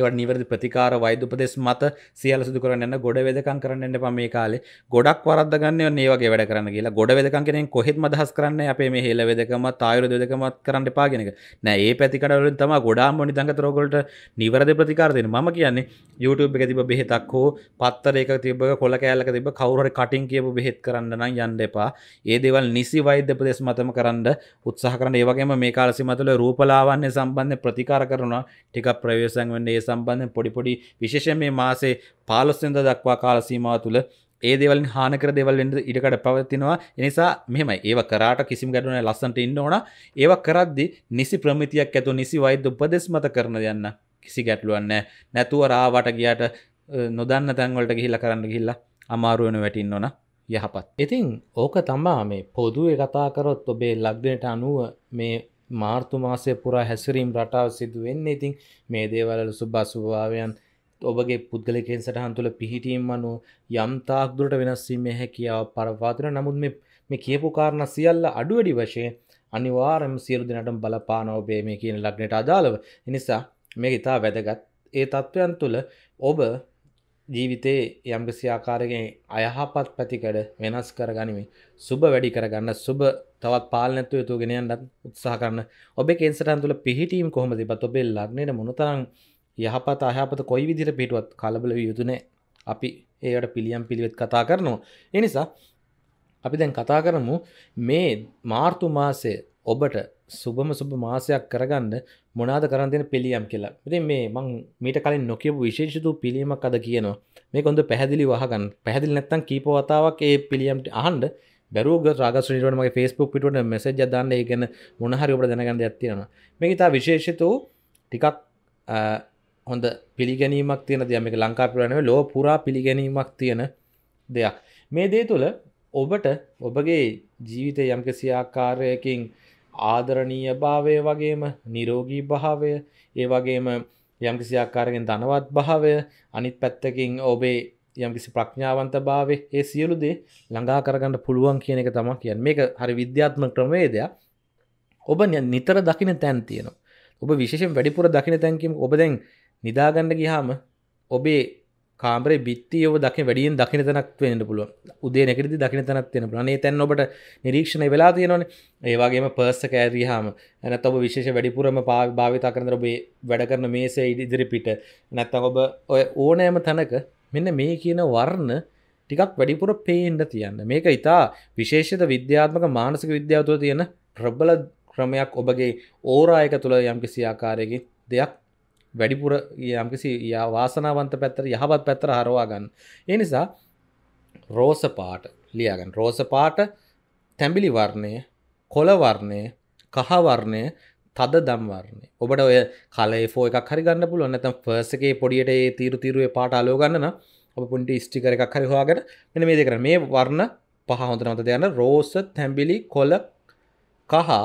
A: ඒවට නිවැරදි ප්‍රතිකාර වෛද්‍යපදෙස් මත සියල්ල සිදු කරන්න යන්න ගොඩ වෙදකම් කරන්න යන්න එපා මේ කාලේ ගොඩක් වරද්ද ගන්න යන්න ඒ වගේ වැඩ කරන්න කියලා ගොඩ වෙදකම් කියන්නේ කොහෙත්ම අදහස් කරන්නේ අපේ මේ හෙළ වෙදකමත් ආයුර්වේද වෙදකමත් කරන්න එපා කියන එක. නෑ ඒ පැතිකඩවලින් තමයි ගොඩාක්ම නිදන්ගත රෝග වලට නිවැරදි ප්‍රතිකාර දෙන්නේ. මම කියන්නේ YouTube එකේ තිබ්බ බෙහෙතක් හෝ පත්තරයක තිබ්බ කොළ කෑල්ලක තිබ්බ කවුරු හරි කටින් කියපු බෙහෙත් කරන්න නම් යන්න එපා. ඒ දේවල් නිසි වෛද්‍ය ප්‍රදේශ මතම කරන්න උත්සාහ කරන්න. ඒ වගේම මේ කාලසීමා තුළ රූපලාවන්‍ය සම්බන්ධ ප්‍රතිකාර කරනවා. ටිකක් ප්‍රවේශම් වෙන්න ඒ සම්බන්ධ පොඩිපොඩි විශේෂය මේ මාසේ පාලොස්සෙන්ද දක්වා කාලසීමාව තුළ ඒ දෙවල් හානකර දෙවල්ෙන්ට ඉඩකට පවතිනවා එනිසා මෙම ඒව කරට කිසිම ගැටුන ලස්සන්ට ඉන්න ඕන ඒව කරද්දි නිසි ප්‍රමිතියක් ඇතු නිසි වෛද්‍ය උපදෙස් මත කරන යන්න කිසි ගැටලුවන්න නැතුව රාවට ගියට නොදන්න තැන්වලට ගිහිල්ල කරන්න ගිල්ල අමාරුවන වැටින් ඕන යහපත් ඉතිං ඕක තමා මේ පොදුව කතාකරොත් ඔබේ ලක්දනට අනුව මේ මාර්තු මාසය පුරා හැසිරීම් රටාව සිදු වෙන්නේ ඉතින් මේ දේවල් සුභාසුභාවයන් ඔබගේ පුද්ගලිකෙන් සටහන් තුළ පිහිටීම් අනු යම් තාක්දුරට වෙනස්වීමේ හැකියාව පරවාතර නමුත් මේ කියපු කාරණ සියල්ල අඩුවඩි වශයෙන් අනිවාරම සියලු දෙනටම බලපානෝ බේ මේ කියන ලක්නට අදාළව නිසා මේ ඉතා වැදගත් ඒ තත්ත්වයන් තුළ ඔබ ජීවිතේ යම්කිසි ආකාරයෙන් අයහපත් පැතිකඩ වෙනස් කර ගනිමින් සුබ වැඩි කරගන්න සුබ තවත් පාලනැත්තු යුතු ගෙනයන්නත් උත්සාහ කරන්න ඔබ කෙන්සටන් තුළ පිහිටීම් කොහොමද බත් ඔබේ ලක්නයට මොනතරං යහපත් අයහපත කොයි විදිර පිටුවත් කලබල යුතුනේ අපි ඒයට පිළියම් පිළිවෙත් කතා කරනවා එනිසා අපි දැන් කතා කරමු මේ මාර්තු මාසය ඔබට සුබම සුබ මාසයක් කරගන්න මොනාද කරන්තින පිළියම් කියලා ඉති මේ මං මීට කලින් නොකියපු විශේෂතු පිළියීමක් අද කියනවා මේ කොඳ පැහැදිලි වහගන් පැහදිල් නැත්තන් කීප වතාවක් ඒ පිළියම්ට අහන්ඩ බැරුග රාගසුනිටමගේ ෆස්බුක් පිටුවට මෙසජ දන්න ඒගන මොනහරි ඔබට දැනගන්න ඇත්තිෙන මේ ඉතා විශේෂතු ටිකක් හොඳ පිළිගැනීමක් තියෙන දයමක ලංකා පුරණව ලෝ පුරා පිළිගැනීමක් තියෙන දෙයක් මේ දේ තුළ ඔබට ඔබගේ ජීවිතය යම්කිසි ආකාරයකින් ආදරණීය භාවය වගේම නිරෝගී භාවය ඒ වගේම යම්කිසි ආකාරයෙන් ධනවත් භාවය අනිත් පැත්තකින් ඔබේ යම්කිසි ප්‍රඥාවන්ත භාවේ ඒ සියලු දේ ළඟා කරගන්න පුළුවන් කියන එක තමා කියන් මේක හරි විද්‍යාත්ම ක්‍රමවේදයක් ඔබ නිතර දකින තැන් තියෙනවා ඔබ විශෂෙන් වැඩිපුර දකින තැන්කම් ඔබ දැන් නිදාගන්න ගිහාම ඔබේ කාමරේ බිත්තියව දකි වැඩියෙන් දකින තැනක් වෙන්න පුළුව උදේ නැකරදි දකින තැනක් වෙන පුලනේ තැන් ඔබට නිරීක්ෂණ වෙලා තියෙනවන ඒවාගේම පර්ස කෑරහාම ඇනත් ඔබ විශේෂ වැඩිපුරම භාවිතා කරන ඔබේ වැඩ කරන මේසේ ඉදිරි පිට නැත්තං ඔබ ඔය ඕනෑම තැනක මෙන්න මේ කියන වර්ණ ටිකක් වැඩිපුර පේන්ඩ තියන්න මේක ඉතා විශේෂත විද්‍යාත්මක මානසික විද්‍යාවතුව තියෙන ප්‍රබ්බල ක්‍රමයක් ඔබගේ ඕරායක තුළ යම්කිසි ආකාරයකි දෙයක් වැඩිපුර යම්කිසි වාසනාවන්ත පැත්තර යහපත් පැත්තර හරවාගන්න. ඒ නිසා රෝස පාට ලියගන්න රෝස පාට තැඹිලි වර්ණය කොළවර්ණය කහවර්ණය තද දම්වර්ණය ඔබට ඔය කලේෆෝ එකක් හරිගන්න පුළුව නැතම් පර්සකේ පොඩියට ඒ තීරු තීරුවේ පාට අලෝගන්න ඔබ පුන්ටි ස්ටිකර එකක් හරිවාගෙන මෙන මේ දෙකර මේ වර්ණ පහ හොඳ නත දෙයන්න රෝස තැම්බිලි කොල කහා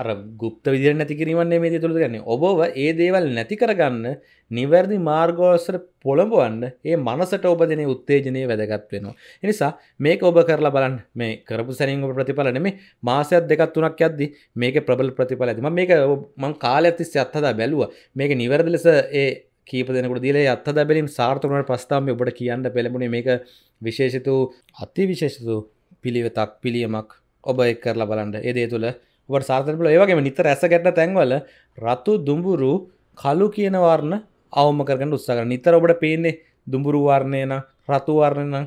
A: අර ගුප්ත විදිර නැති කිරීමන්නේ මේ තුළ ගන්නේ ඔබව ඒ දේවල් නැති කරගන්න නිවැරදි මාර්ගෝසර පොළඹුවන්න ඒ මනසට ඔබ දෙන උත්තේජනය වැදගත් වෙනවා. එනිසා මේක ඔබ කරලා බලන් මේ කරපු සැනින් ඔබ ප්‍රතිඵල නෙමේ මාසයක් දෙකක් තුනක් යද්දි මේක ප්‍රබල ප්‍රතිඵල ඇති. මම මේක මම කාලයක් තිස්සේ අත්හදා බැලුවා. මේක නිවැරදි ලෙස ඒ කීප දෙනකට දීලා අත්හදා බැලීම සාර්ථක වුණාට පස්තාම ඔබට කියන්න පෙළඹුණේ මේක විශේෂිත අතිවිශේෂිත පිළිවෙතක් පිළියමක් ඔබ එක් කරලා බලන්න. ඒ දේ තුළ ඔබට සාර්ථකල ඒවගේම නිත රැස ගැට තැන්වල රතු දුඹුරු කලු කියනවාරණ අවම කරගන්න උත්සාකර නිතර ඔබට පේන්නේ දුඹුරු වර්ණයන රතුවර්ණයන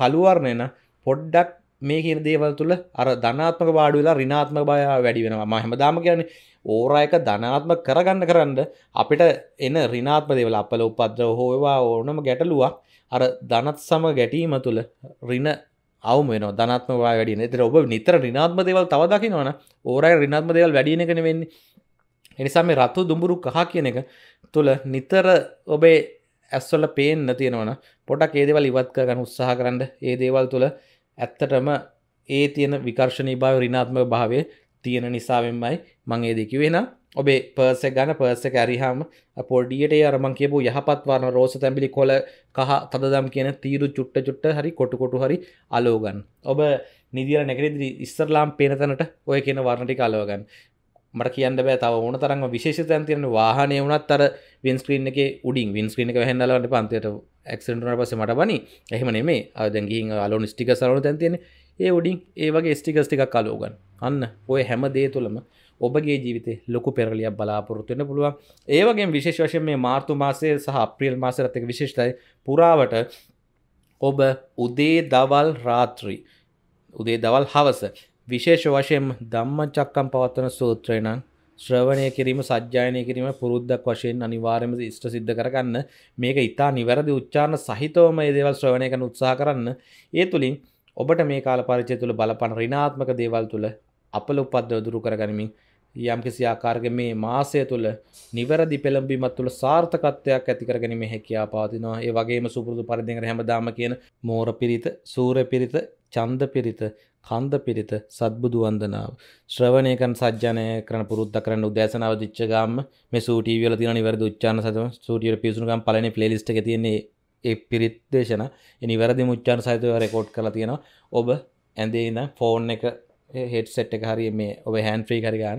A: කළුවර්ණයන පොඩ්ඩක් මේ කියන දේවල් තුළ අර ධනාත්මක බාඩු වෙලා රිනාත්ම බය වැඩි වෙනවා මම හැමදාම කියන්නේ ඕරායක ධනාත්මක කරගන්න කරන්න අපිට එන රිනාත්ම දේවල් අපල උපද්‍රව හෝ ඒවා ඕනම ගැටලුවක් අර ධනත් සමග ගැටීම තුළ ඍණ අවම වෙන ධනත්ම වැඩින තර ඔබ නිතර රිනාත්ම දේවල් තවදකිනවන ඕරයි රිනාත්ම දේවල් වැඩියන කෙන වෙන්නේ එනිසාම රත්තු දුඹුරු කහ කියන එක තුළ නිතර ඔබේ ඇස්වල පේන්න තියෙනවන පොටක් ඒදවල් ඉවත් කරගන්න උත්සාහ කරන්න ඒ දේවල් තුළ ඇත්තටම ඒ තියෙන විකර්ශණී භාව රිනාත්ම භාවය තියෙන නිසාවෙන්මයි මං ඒදකි වෙන ඔබේ පර්ස ගන පර්ස ඇරිහාම පොඩියට අරමන් කියපු යහපත්වාන රෝස තැබිලි කොල කහ තදම් කියන තීරු චුට්ට චුට්ට හරි කොටකොටු හරි අලෝගන් ඔබ නිදිර නැකරෙදිරි ඉස්සරලාම් පේනතනට ඔය කියන වර්ණටි අලෝගන් මට කියන්න බෑ තව ඕන තරම විශේෂ තැන් තියෙන වාහනය වුණත් අර වින්ස්ක්‍රීන් එක උඩින් වින්ස්ක්‍රීන් එක හැඳලවට පන්තියට ඇක්සෙන්ටුනට පස මට බනි එහෙම නෙමේ අදැගින් අලෝන් ස්ටික සරන තැන් තියෙන ඒ උඩින් ඒ වගේ ස්ටිකස් ටිකක් අලෝගන් අන්න ඔය හැම දේ තුළම ඔබගේ ජීවිත ලොකු පෙරලියක් බලාපොරොත්තුවන්න පුළුවන් ඒවගේ විශේෂ වශයෙන් මේ මාර්තු මාසය සහ අප්‍රියල් මාසරතක විශේෂතයි පුරාවට ඔබ උදේ දවල් රාත්‍රී උදේ දවල් හවස විශේෂ වශයෙන් දම්ම චක්කම් පවත්වන සූත්‍රයනන් ශ්‍රවණය කිරීම සජ්‍යායනය කිරීම පුරුද්දක් වශයෙන් අනිවාර්යම ඉෂ්ට සිද්ධ කරගන්න මේක ඉතා නිවැරදි උච්චාරණ සහිතවම ඒ දේවල් ශ්‍රවණය කරන උත්සාහ කරන්න ඒ තුළින් ඔබට මේ කාල පරිචය තුළ බලපන ඍණාත්මක දේවල් තුළ අපල උපද්දව දුරු කරගනිමින් යම්කිසි ආකාරක මේ මාසය තුළ නිවැරදි පෙළඹීමත් තුළ සාර්ථකත්වයක් ඇතිකර ගැනීම හැකියා පාතිනවා ඒ වගේම සුපුරුදු පරිදිර හැමදාම කියන මෝර පිරිත සූර පිරිත චන්ද පිරිත කන්ද පිරිත සත්බුදු වන්දනාව ශ්‍රවණයකන් සජ්ජනය කරන පුරුද්ධ කරන්න උදෑසනාව දිච්චගම් මේ සූටීවල තින නිවැරදි උච්චාන සතම සූටියට පිසුනුගම් පලන ප්ලේලිස්ට එක තියන්නේ ඒ පිරිත් දේශන නිවැරදි මුච්චාන සහිතව රෙකෝඩ් කලා තියෙනවා ඔබ ඇඳේන ෆෝන් එක හෙට් සෙට් එක හරි මේ ඔබ හැන් ්‍රී කරගන්න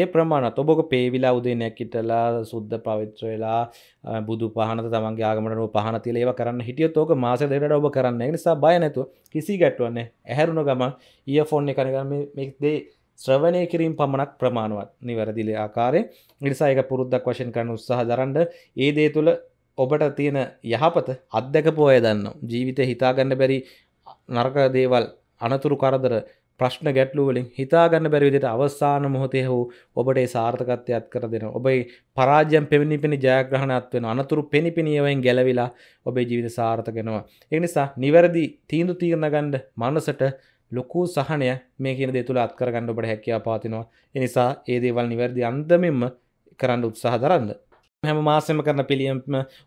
A: ඒ ප්‍රමාණත් ඔබ පේවිලා උදේනයක් ඉටලා සුද්ධ පවිත්‍ර වෙලා බුදු පහනත තමන්ගේ ආගමට පහන තිල ඒව කරන්න හිටියොත් ඕක මාස දෙකට ඔබ කරන්න නිසා බය නැතු කිසි ගැටුවන්නේ ඇහැරුණු ගම ඒ ෆෝන් එකනගම මෙක්දේ ශ්‍රවණය කිරීම පමණක් ප්‍රමාණුවත් නිවැරදිල ආකාරය නිසායක පුරුද්දක් වශයෙන් කරන උත්සාහ දරන්ඩ ඒ දේ තුළ ඔබට තියෙන යහපත අත්දැක පෝය දන්න ජීවිත හිතාගන්න බැරි නර්ක දේවල් අනතුරු කරදර ප්‍රශ්න ගැටලුවලින් හිතාගන්න බැරිවිදිට අවස්සාන මොහොතය හෝ ඔබට සාර්ථකත්වයක් කර දෙෙන ඔබයි පරාජයම් පෙමිණි පිණි ජයග්‍රහණත් වෙන අනතුරු පෙනිපිනිියවෙන් ගැලවිලා ඔබේ ජීවිත සාර්ථකෙනවා. එනිසා නිවැරදි තීන්දු තීරණගණ්ඩ මනසට ලොකු සහනය මේ කියන දෙතුළ අත්කරගණ්ඩ ඔබට හැකියා පාතිනවා. එනිසා ඒ දේවල් නිවැරදි අන්දමෙන්ම කරන්න උත්සාහ දරන්න. හැම මාසම කරන පිළියම්ම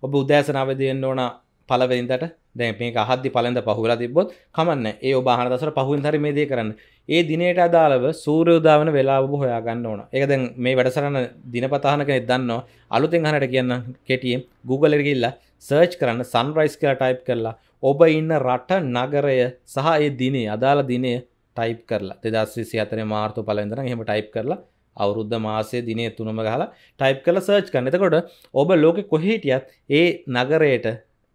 A: ඔබ උදෑසනාවදයෙන්න්න ඕන පලවෙදින්දට දැ මේ හදදි පලඳ පහුලා තිබොත් කමන්න ඒ ඔබාහන දසර පහුන් හරි මේ දේ කරන්න ඒ දිනයට අදාළව සූරයෝදාවන වෙලා ඔබ හොයාගන්න ඕන එකදැන් මේ වැඩසරන්න දිනපතාහන කෙනෙ දන්නවා අලුතෙන් හනට කියන්න කෙටියම් Googleගල්ල සර්ච් කරන්න සන්රයිස් කියලා ටයිප් කරලා ඔබ ඉන්න රට නගරය සහ ඒ දිනේ අදාළ දිනය ටයිප් කරලා දෙදස්සේ අතන මාර්තු පලඳන හෙම ටයිප් කරලා අවුරුද්ධ මාසය දිනේ තුනම ගහලා ටයිප් කළ සර්ච් කන්න එතකොට ඔබ ලෝකෙ කොහේටියත් ඒ නගරයට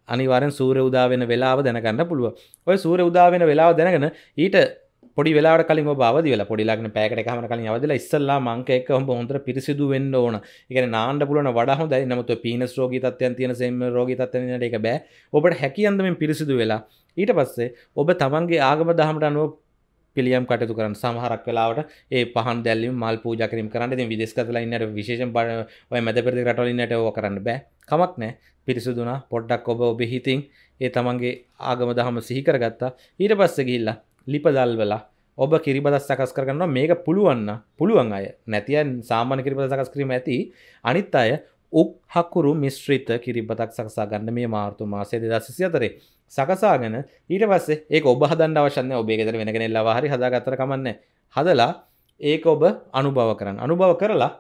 A: අනිවාරෙන් සූර උදාවෙන වෙලාව දැනගන්න පුළුව ඔය සූර උදාවෙන වෙලාව දැනගෙන ඊට පොඩි වෙලා කලින් බවද වෙලා පොඩිලක්න පෑකට හම කලින් අවදල ඉස්සල්ලා මංකයක හම හොඳට පිරිසිදු වෙන්න ඕන එකන නාන්ඩ පුලන වඩහ දැයි නමුතු පිනස් රෝගී තත්යන් තියෙන සෙම රෝගී තත්වනට එක බෑ ඔබට හැකියන්දමින් පිරිසිදු වෙලා ඊට පස්සේ ඔබ තමන්ගේ ආගම දහමට අනුව පිළියම් කටතු කරන සමහරක් වෙලාවට ඒ පහන් දැල්ලි මල් පූජකරම් කරන්න ති විදෙස් කතලා ඉන්නට විශේෂ බඩ ඔය මැද පෙරදි රටලින්නට ඕ කරන්න බෑ කමක් නෑ පිරිසුදුන පොඩ්ඩක් ඔබ ඔබ හිතින් ඒ තමන්ගේ ආගම දහම සිහිකර ගත්තා ඊට පස්ස ගිල්ල ලිපදල් වෙලා ඔබ කිරිබද සකස් කරන්න මේක පුළුවන්න පුළුවන් අය නැතියන් සාමාන කිරිබද සකස් කිරීම ඇති අනිත් අය උක් හකුරු මිශ්‍රිත කිරිබතක් සකසා ගන්න මේ මාර්තු මාසේ දෙදසිසි අතරේ සකසාගෙන ඊට පස්සේ ඒ ඔබ හදන්න අවශන්න ඔබේ ෙදර වෙනගෙනෙල්ලා හරි හදාගතර කමන්න හදලා ඒක ඔබ අනුභව කරන්න අනුභව කරලා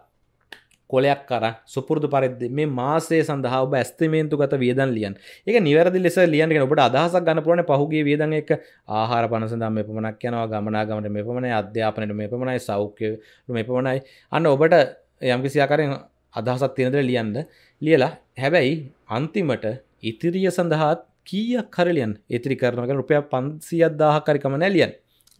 A: කොලයක් කර සුපුරදු පරිද්දි මේ මාසේ සඳහා ඔබ ඇස්තිමේන්තු ගත වියදන් ලියන් එක නිවැරදි ලෙස ලියන්ගෙන ඔබට අදහසක් ගන්න පුළුවන් පහුගිය වියදන් එක ආහාර පන සඳහා මේ පමණක් යනවා ගමනාගමට මේ පමණයි අධ්‍යාපනයට මේ පමණයි සෞඛ්‍ය මේ පමණයි අන්න ඔබට යම්කිසි ආකාරයෙන් අදහසක් තියෙන දේ ලියන්න ලියලා හැබැයි අන්තිමට ඉතිරිය සඳහාත් කීයක් හරි ලියන්න ඉතිරි කරනවා කියන්නේ රුපියල් 500ක් 1000ක් හරි කම නැහැ ලියන්න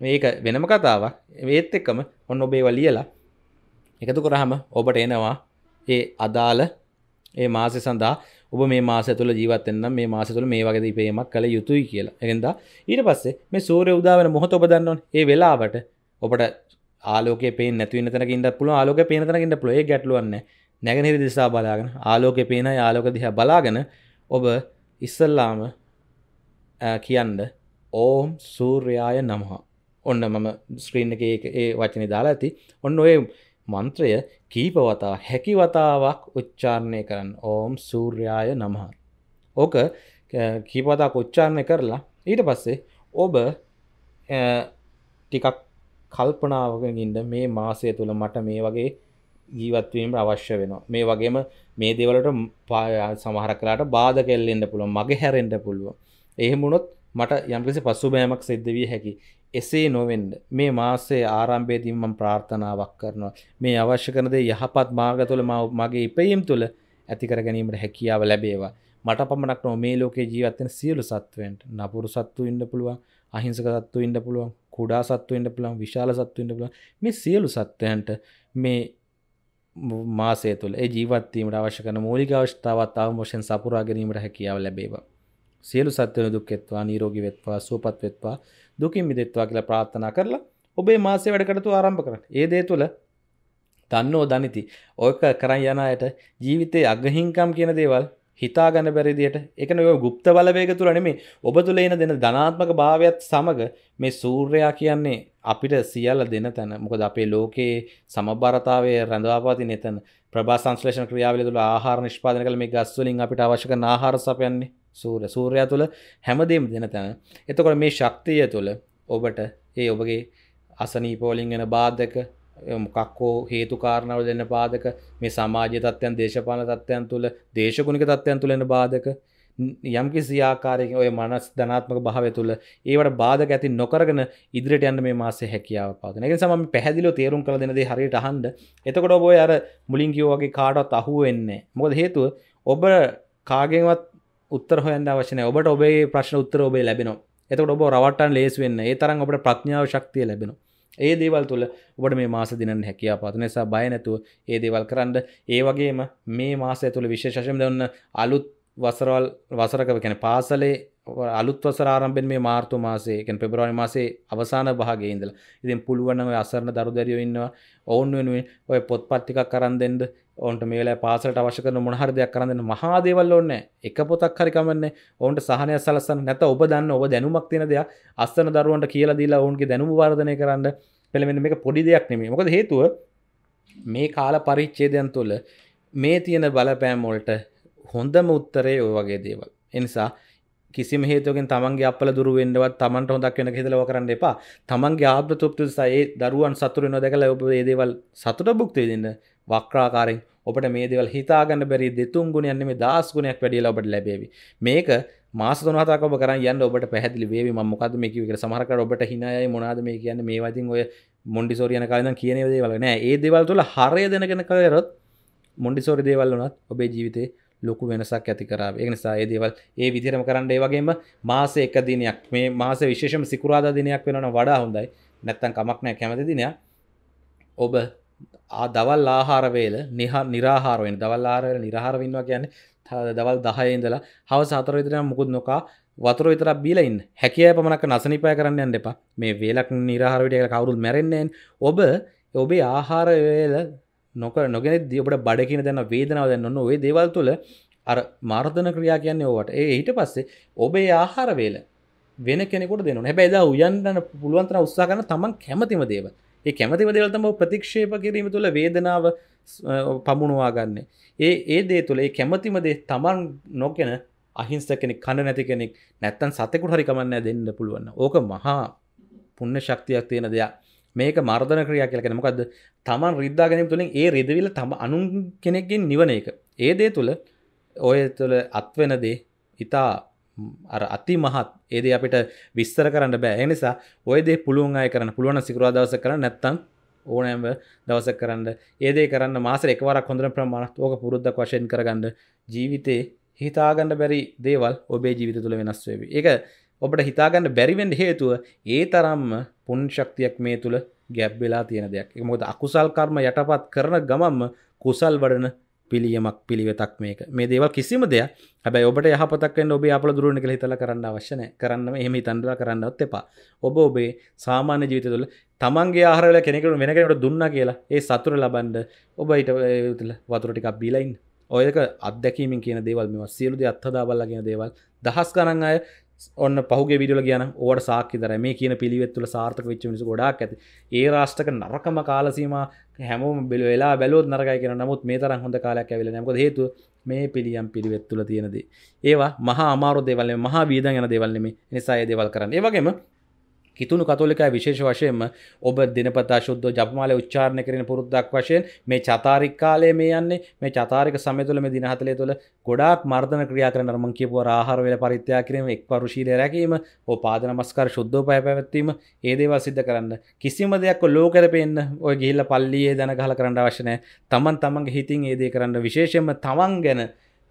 A: මේක වෙනම කතාවක් ඒත් එක්කම ඔන්න ඔබේව ලියලා එකතු කරහම ඔබට එනවා ඒ අදාළ ඒ මාසය සඳහා ඔබ මේ මාස තුළ ජීවත්තෙන්න්නම් මේ මාස තුළ මේ වගේ පේමක් කළ යුතුයි කියලා එකෙන්දා ඊට පස්සේ මේ සූරය උදාවන මොහොත ඔබ දන්නවන් ඒ වෙලාවට ඔබට ආලෝක පේ නැතුව තැකින්ට පුළ ආලෝක පේනතනකින්ට පොේ ගැටලුවන්න නැගනිරි දිසා බලාගෙන ආලෝක පේන ආලෝක දිහ බලාගෙන ඔබ ඉස්සල්ලාම කියන්න ඕම් සූර්යාය නමහා ඔන්න මම ස්ක්‍රීන් එක ඒ වචන දාලා ඇති ඔන්න ඔය මන්ත්‍රය කීපවතා හැකිවතාවක් උච්චාරණය කරන්න ඕම් සූර්යාය නමහ. ඕක කීපවතා කොච්චාරණය කරලා ඊට පස්සේ ඔබ ටිකක් කල්පනාවකින්ද මේ මාසය තුළ මට මේ වගේ ජීවත්වීමට අවශ්‍ය වෙනවා මේ වගේම මේ දෙවලට සමහර කලාට බාධ කෙල්ලෙන්ට පුළුව මගේ හැරෙන්ට පුළුව එහෙමුණොත් මට යම්කිසි පසු බෑමක් සිද්ධ වී හැකි එසේ නොවෙන්ඩ මේ මාසේ ආරම්භේදීම මම ප්‍රාර්ථනාවක් කරනවා මේ අවශ්‍ය කරන දේ යහපත් මාර්ග තුළ මගේ ඉපයීම් තුළ ඇතිකර ගැනීමට හැකියාව ලැබේවා මට පමණක් නො මේ ලෝකේ ජීවත්තෙන සියලු සත්වෙන්ට නපුරු සත්තු ඉන්න පුළුවන් අහිංසක සත්තු ඉන්න පුළුවන් කුඩා සත්තු ඉන්න පුළුවන් විශාල සත්තු ඉන්න පුළුවන් මේ සියලු සත්වයන්ට මේ මාසය තුළ ඒ ජීවත්වීමට අවශ්‍ය කරන මූලික අවස්ථාවත් අවමෝෂයෙන් සපුරා ගැනීමට හැකියාව ලැබේවා සියලු සත්වයන් දුක් වෙත්වා නිරෝගී වෙත්වා සුවපත් වෙත්වා දුකින් මිදෙත්වා කියලා ප්‍රාත්ථනා කරලා ඔබේ මාසේ වැඩකටතු ආරම්භ කරට ඒ දේ තුළ දන්නෝ දනිති ඕක කරන්න යනයට ජීවිතය අගහිංකම් කියන දේවල් හිතාගන්න බැරිදියට එකන ඔය ගුප්ත බලවේග තුර නෙමේ ඔබ තුළ එන දෙන ධනාත්මක භාවයක්ත් සමඟ මේ සූර්යා කියන්නේ අපිට සියල්ල දෙන තැන මොකද අපේ ලෝකයේ සමභාරතාවය රැඳවාපාති නතන් ප්‍රභා සංශ්ලේෂණ ක්‍රියාවල තුළ ආහාර නිෂ්පාදන කළ මේ ගස්වලින් අපිට අවශ්‍යක ආහාර සපයන්නේ සූර සූරයා තුළ හැමදේම දෙන තැන එතකොට මේ ශක්තිය තුළ ඔබට ඒ ඔබගේ අසනීපෝලින් ගැන බාධක මොකක්කෝ හේතු කාරණාව දෙන්න පාදක මේ සමාජ තත්වයන් දේශපාන තත්වයන් තුළ දේශගුණික තත්වයන් තුළෙන බාධක යම්කි සියාකාරයක ඔය මනස් ධනාත්මක භාවය තුළ ඒවට බාධක ඇති නොකරගෙන ඉදිරිට යන්න මේ මාසේ හැකියාව පාදන එක සම පැහදිලෝ තේරුම් කළ දෙනදේ හරියට හන්ඩ එතකොට ඔබ අර මුලින්ගියෝ වගේ කාඩත් අහුවෙන්නේ මොකද හේතුව ඔබ කාගෙන්වත් උත්තර හොයන්න අවශන ඔබට ඔබේ ප්‍රශ්න උත්තර ඔබේ ලැබෙන එතකට ඔබ රවටන් ලේස් වෙන්න ඒ තරම් ඔබට ප්‍රඥාව ශක්තිය ලැබෙන ඒ දේවල් තුළ ඔබට මේ මාස දිනන්න හැකියා පාත නිසා බය නැතුව ඒ දේවල් කරන්න ඒ වගේම මේ මාසය තුළ විශේෂශම දෙන්න අලුත් වසරවල් වසරකව කැන පාසලේ අලුත් වසරාරම්භෙන් මේ මාර්තු මාසේ කැන පෙබරවානි මාසේ අවසාන භාගේ ඉඳලා ඉතින් පුළුවන් ඔය අසරණ දරු දැරියෝ ඉන්නවා ඔවුන් වෙනුවෙන් ඔය පොත්පත් ටිකක් කරන් දෙන්න ඔන්ට මේල පාසට අවශ්‍යකන මොහර දෙයක් කරන්න මහාදේවල් ඔන්න එක පොතක් හරිකමන්නේ ඔන්ට සහනය සලසන් නැත ඔබ දන්න ඔබ දැනුමක් තින දෙයක් අස්සන දරුවන්ට කියලා දීලා ඔවන්ගේ දැනුම වර්ධනය කරන්න පෙළමෙන මේ පොඩි දෙයක් නෙමේ මොකද හේතුව මේ කාල පරිච්චේදයන් තුළ මේ තියෙන බලපෑමෝල්ට හොඳම උත්තරේ ඔය වගේ දේවල් එනිසා කිසිම හේතුවකින් තමන්ගේ අපල දුර වෙන්නවත් තමන්ට හොදක් වෙන හිතලව කරන්න එපා තමන්ගේ ආත්ම තෘප්තිසයි දරුවන් සතුරු නොදකලා ඔබ ඒ දේවල් සතුට භුක්ති විඳින්න වක්්‍රාකාරෙන් ඔබට මේ දෙවල් හිතාගන්න බැරි දෙතුන් ගුණයන් මේ දස් ගුණයක් වැඩියලා ඔබට ලැබේවි මේක මාස තුනහතක් ඔබ කරන් යන්න ඔබට පැහැදිලි වේවි මම මොකද්ද මේ කිව්වේ කියලා සමහරකට ඔබට හිනායයි මොනවාද මේ කියන්නේ මේ වදින් ඔය මොන්ඩිසෝරියන කාලේ ඉඳන් කියන දේවල් නෑ ඒ දේවල් තුල හරය දැනගෙන කරොත් මොන්ඩිසෝරි දේවල් වුණත් ඔබේ ජීවිතේ ලොකු වෙනසක් ඇති කරාව ඒ නිසා ඒ දේවල් ඒ විදිහටම කරන්න ඒ වගේම මාස එක දිනයක් මේ මාස විශේෂම සිකුරාදා දිනයක් වෙනවන වඩා හොඳයි නැත්තම් කමක් නැහැ කැමති දිනයක් ඔබ දවල් ආහාරවේල නිහා නිරාහාරවෙන් දවල් ආරවල නිරහාරවෙන්වා කියන්න දවල් දහයඉදලා හව සතර විතර මුකුත් නොකා වතුර විතර බීලයින් හැකිය පමණක් නසනිපය කරන්න යන්න එපා මේ වේලක් නිරහාරවිටය කවරුල් මැරෙන්න්නේෙන් ඔබ ඔබේ ආහාරවේල නොක නොගෙනෙද ඔබට බඩකින දැන්න වේදනාව දැන්න ඔන්න ඔේ දේවල් තුළ අර මාර්ධන ක්‍රියා කියන්නේ ඕවට ඒ ඊට පස්සේ ඔබේ ආහාරවේල වෙන කෙනෙකුට දෙනු හැබැයිදා උයන්න්න පුළුවන්තර උත්සාගන්න තමන් කැමතිම දේවල් ඒ කැමතිම දෙවල් තම ප්‍රතික්ෂේප කිරීම තුළ වේදනාව පමුණවා ගන්න ඒ ඒ දේ තුළ ඒ කැමතිම දේ තමන් නොකෙන අහිංස කෙනෙක් කණ නැති කෙනෙක් නැත්තන් සතෙකුට හරි කමන්න දෙන්න පුළුවන්න ඕක මහා පුන්න ශක්තියක් තියෙන දෙයක් මේක මර්ධන ක්‍රියා කියල කෙනමකක්ද තමන් රිද්දා ගැනීම තුළින් ඒ රිදවිල තම අනුන් කෙනෙක්ගින් නිවන එක ඒ දේ තුළ ඔය තුළ අත්වෙන දේ ඉතා අර අති මහත් ඒද අපිට විස්තර කරන්න බෑ එනිසා ඔයදේ පුළුවන් අය කරන්න පුළුවන සිකරවා දවස කරන්න නැත්තං ඕනෑම දවස කරන්න ඒදේ කරන්න මාසර එකවරක් හොඳර ප්‍රමාණත් ඕක පුරුද්ධක් වශයෙන් කරගන්න ජීවිතේ හිතාගන්න බැරි දේවල් ඔබේ ජීවිත තුළ වෙනස්වේවි එක ඔබට හිතාගන්න බැරිවෙන්ඩ හේතුව ඒ තරම්ම පුන් ශක්තියක් මේ තුළ ගැබ්වෙලා තියෙන දෙයක් මොද අකුසල් කර්ම යටපත් කරන ගමම්ම කුසල් වඩන පිළියමක් පිළිවෙතක් මේක මේ දේවල් කිසිම දෙයක් හැබැයි ඔබට යහපතක් වෙන්න ඔබේ අපල දුරවන කියලා හිතලා කරන්න අවශ්‍ය නැහැ. කරන්න එහෙම හිතන්නලා කරන්නවත් එපා. ඔබ ඔබේ සාමාන්‍ය ජීවිතය තුළ තමන්ගේ ආහාර වල කෙනෙකුට වෙන කෙනෙකුට දුන්නා කියලා ඒ සතුට ලබන්න ඔබ ඊට වතුර ටිකක් බීලා ඉන්න. ඔයක අත්දැකීමින් කියන දේවල් මෙවා සියලු දේ අත්හදා බලලා කියන දේවල් දහස් ගණන් අය ඔන්න පහුගේ විඩියල කියන ඕට සාක්කිදර මේ කියන පිළිවෙත් තුළ සාර්ථක වෙච්ච මිනිසු ගොඩක් ඇති ඒ රාෂ්ටක නරකම කාලසීම හැමෝම බෙල වෙලා බැලොත් නරකයි කියන නමුත් මේ තරම් හොඳ කාලයක් ඇවිල්ලා නැහැ මොකද හේතුව මේ පිළියම් පිළිවෙත් තුළ තියෙන දේ ඒවා මහා අමාරු දේවල් නෙමෙයි මහා වීදන් යන දේවල් නෙමෙයි නිසා ඒ දේවල් කරන්න ඒ වගේම කිතුුණු කතෝලිකයි විශේෂ වශයෙන්ම ඔබ දිනපතා ශුද්ධ ජපමාල උච්චාරණය කරන පුරුද්දක් වශයෙන් මේ චතාරික් කාලය මේ යන්නේ මේ චතාරික සමයතුල මේ දිනහතලේ තුළ ගොඩාක් මර්ධන ක්‍රියා කරන රමං කියපුව ආහාරවෙල පරිත්‍යා කිරීම එක් පරුශීලය රැකීම ඕ පාදනමස්කර ශුද්ධෝ පය පැවැත්වීම ඒදේවා සිද්ධ කරන්න කිසිම දෙයක් ලෝකරපෙන්න්න ඔය ගිල්ල පල්ලියේ දැන ගහල කරන්න වශනය තමන් තමන්ගේ හිතින් ඒදේ කරන්න විශේෂම තමන් ගැන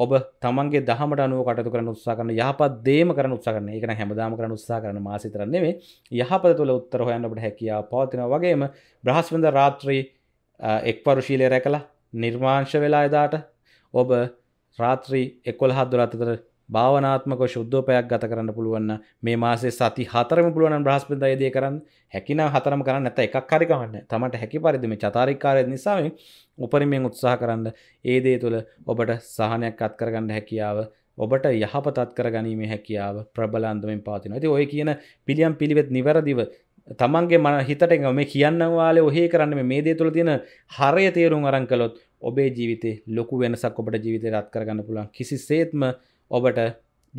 A: ඔබ තමන්ගේ දහමට අනුව කටතු කරන උත්සා කරන යහපත් දේම කරන උත්සා කරන එකන හැමදාම කරන උත්සා කරන මාසිතරන්නේෙ යහපත තුළ උත්තර හොයන්නට හැකියාව පවතින වගේම බ්‍රහස්වඳ රාත්‍රී එක් පරුශීලය රැකලා නිර්මාංශ වෙලා එදාට ඔබ රාත්‍රී එක්කොල් හත් දුරත්තතර භාවනාත්මක ශුද්ධෝපයක් ගත කරන්න පුළුවන් මේ මාසේ සති හතරම පුළුවන් බ්‍රහස්පතින්දා යෙදී කරන්න හැකිනම් හතරම කරන්න නැත්නම් එකක් හරි කමන්න තමන්ට හැකි පරිදි මේ චතාරිකාරය නිසා මේ උපරිමයෙන් උත්සාහ කරන්න ඒ දේ තුළ ඔබට සහනයක් අත් කරගන්න හැකියාව ඔබට යහපතත් කරගැනීමේ හැකියාව ප්‍රබල අන්දමින් පවතිනවා. ඉතින් ඔය කියන පිළියම් පිළිවෙත් නිවැරදිව තමන්ගේ මන හිතට මේ කියන්න වාලේ ඔහේ කරන්න මේ දේ තුළ තියෙන හරය තේරුම් අරන් කළොත් ඔබේ ජීවිතේ ලොකු වෙනසක් ඔබට ජීවිතේ රත් කරගන්න පුළුවන්. කිසිසේත්ම ඔබට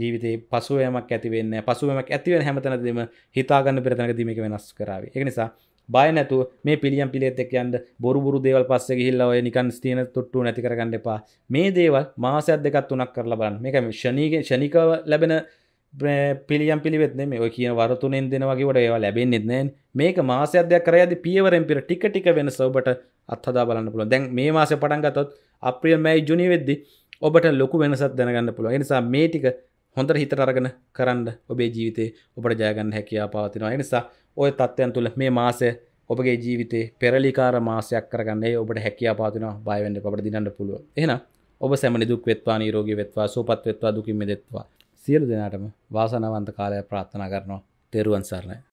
A: ජීවිත පසුවයමක් ඇතිවෙන්න පසුවමක් ඇතිවෙන හැමතනදම හිතාගන්න පෙරතනක දීමක වෙනස් කරාව එකනිසා බය නැතු මේ පිළියම් පිළිත් එක් යන්ද බොරුබුරු දේවල් පස්ස හිල්ලව නිකන් ස්තියන තුට්ටු නැතිකරගන්න එපා මේ දේවල් මාසයක් දෙකත් වනක් කරලා බලන්න මේක ෂණීක ෂණිකව ලැබෙන පිළියම් පිළිවෙත් මේ ඔය කියන වරතුනෙන් දෙනවගේට ඒවා ලැබෙන් නෙත්නෑ මේක මාසයදයක් කරයද පියවරෙන් පිර ටික ටික වෙන සවබට අත්හදා බලන්න පුළුව දැන් මේ මාස පටන්ගතොත් අප්‍රියල් මැයි ජුනි වෙද්දිී ඔබට ලොකු වෙනසත් දැනගන්න පුළුව නිසා මේටික හොඳට හිතට අරගෙන කරන්න ඔබේ ජීවිතේ ඔබට ජයගන්න හැකියා පවතිනවා නිසා ඔය තත්ත්වයන් තුළ මේ මාසය ඔබගේ ජීවිතේ පෙරලිකාර මාසයක් කරගන්නේ ඔබට හැකියා පාතිනවා බයවෙන්න ඔබට දිනන්න පුළුව එහෙනම් ඔබ සැමනි දුක් වෙත්වා නිරෝගී වෙත්වා සූපත් වෙත්වා දුකින් මිදෙත්වා සියලු දෙනාටම වාසනාවන්ත කාලය ප්‍රාර්ථනා කරනවා තෙරුවන් සරණයි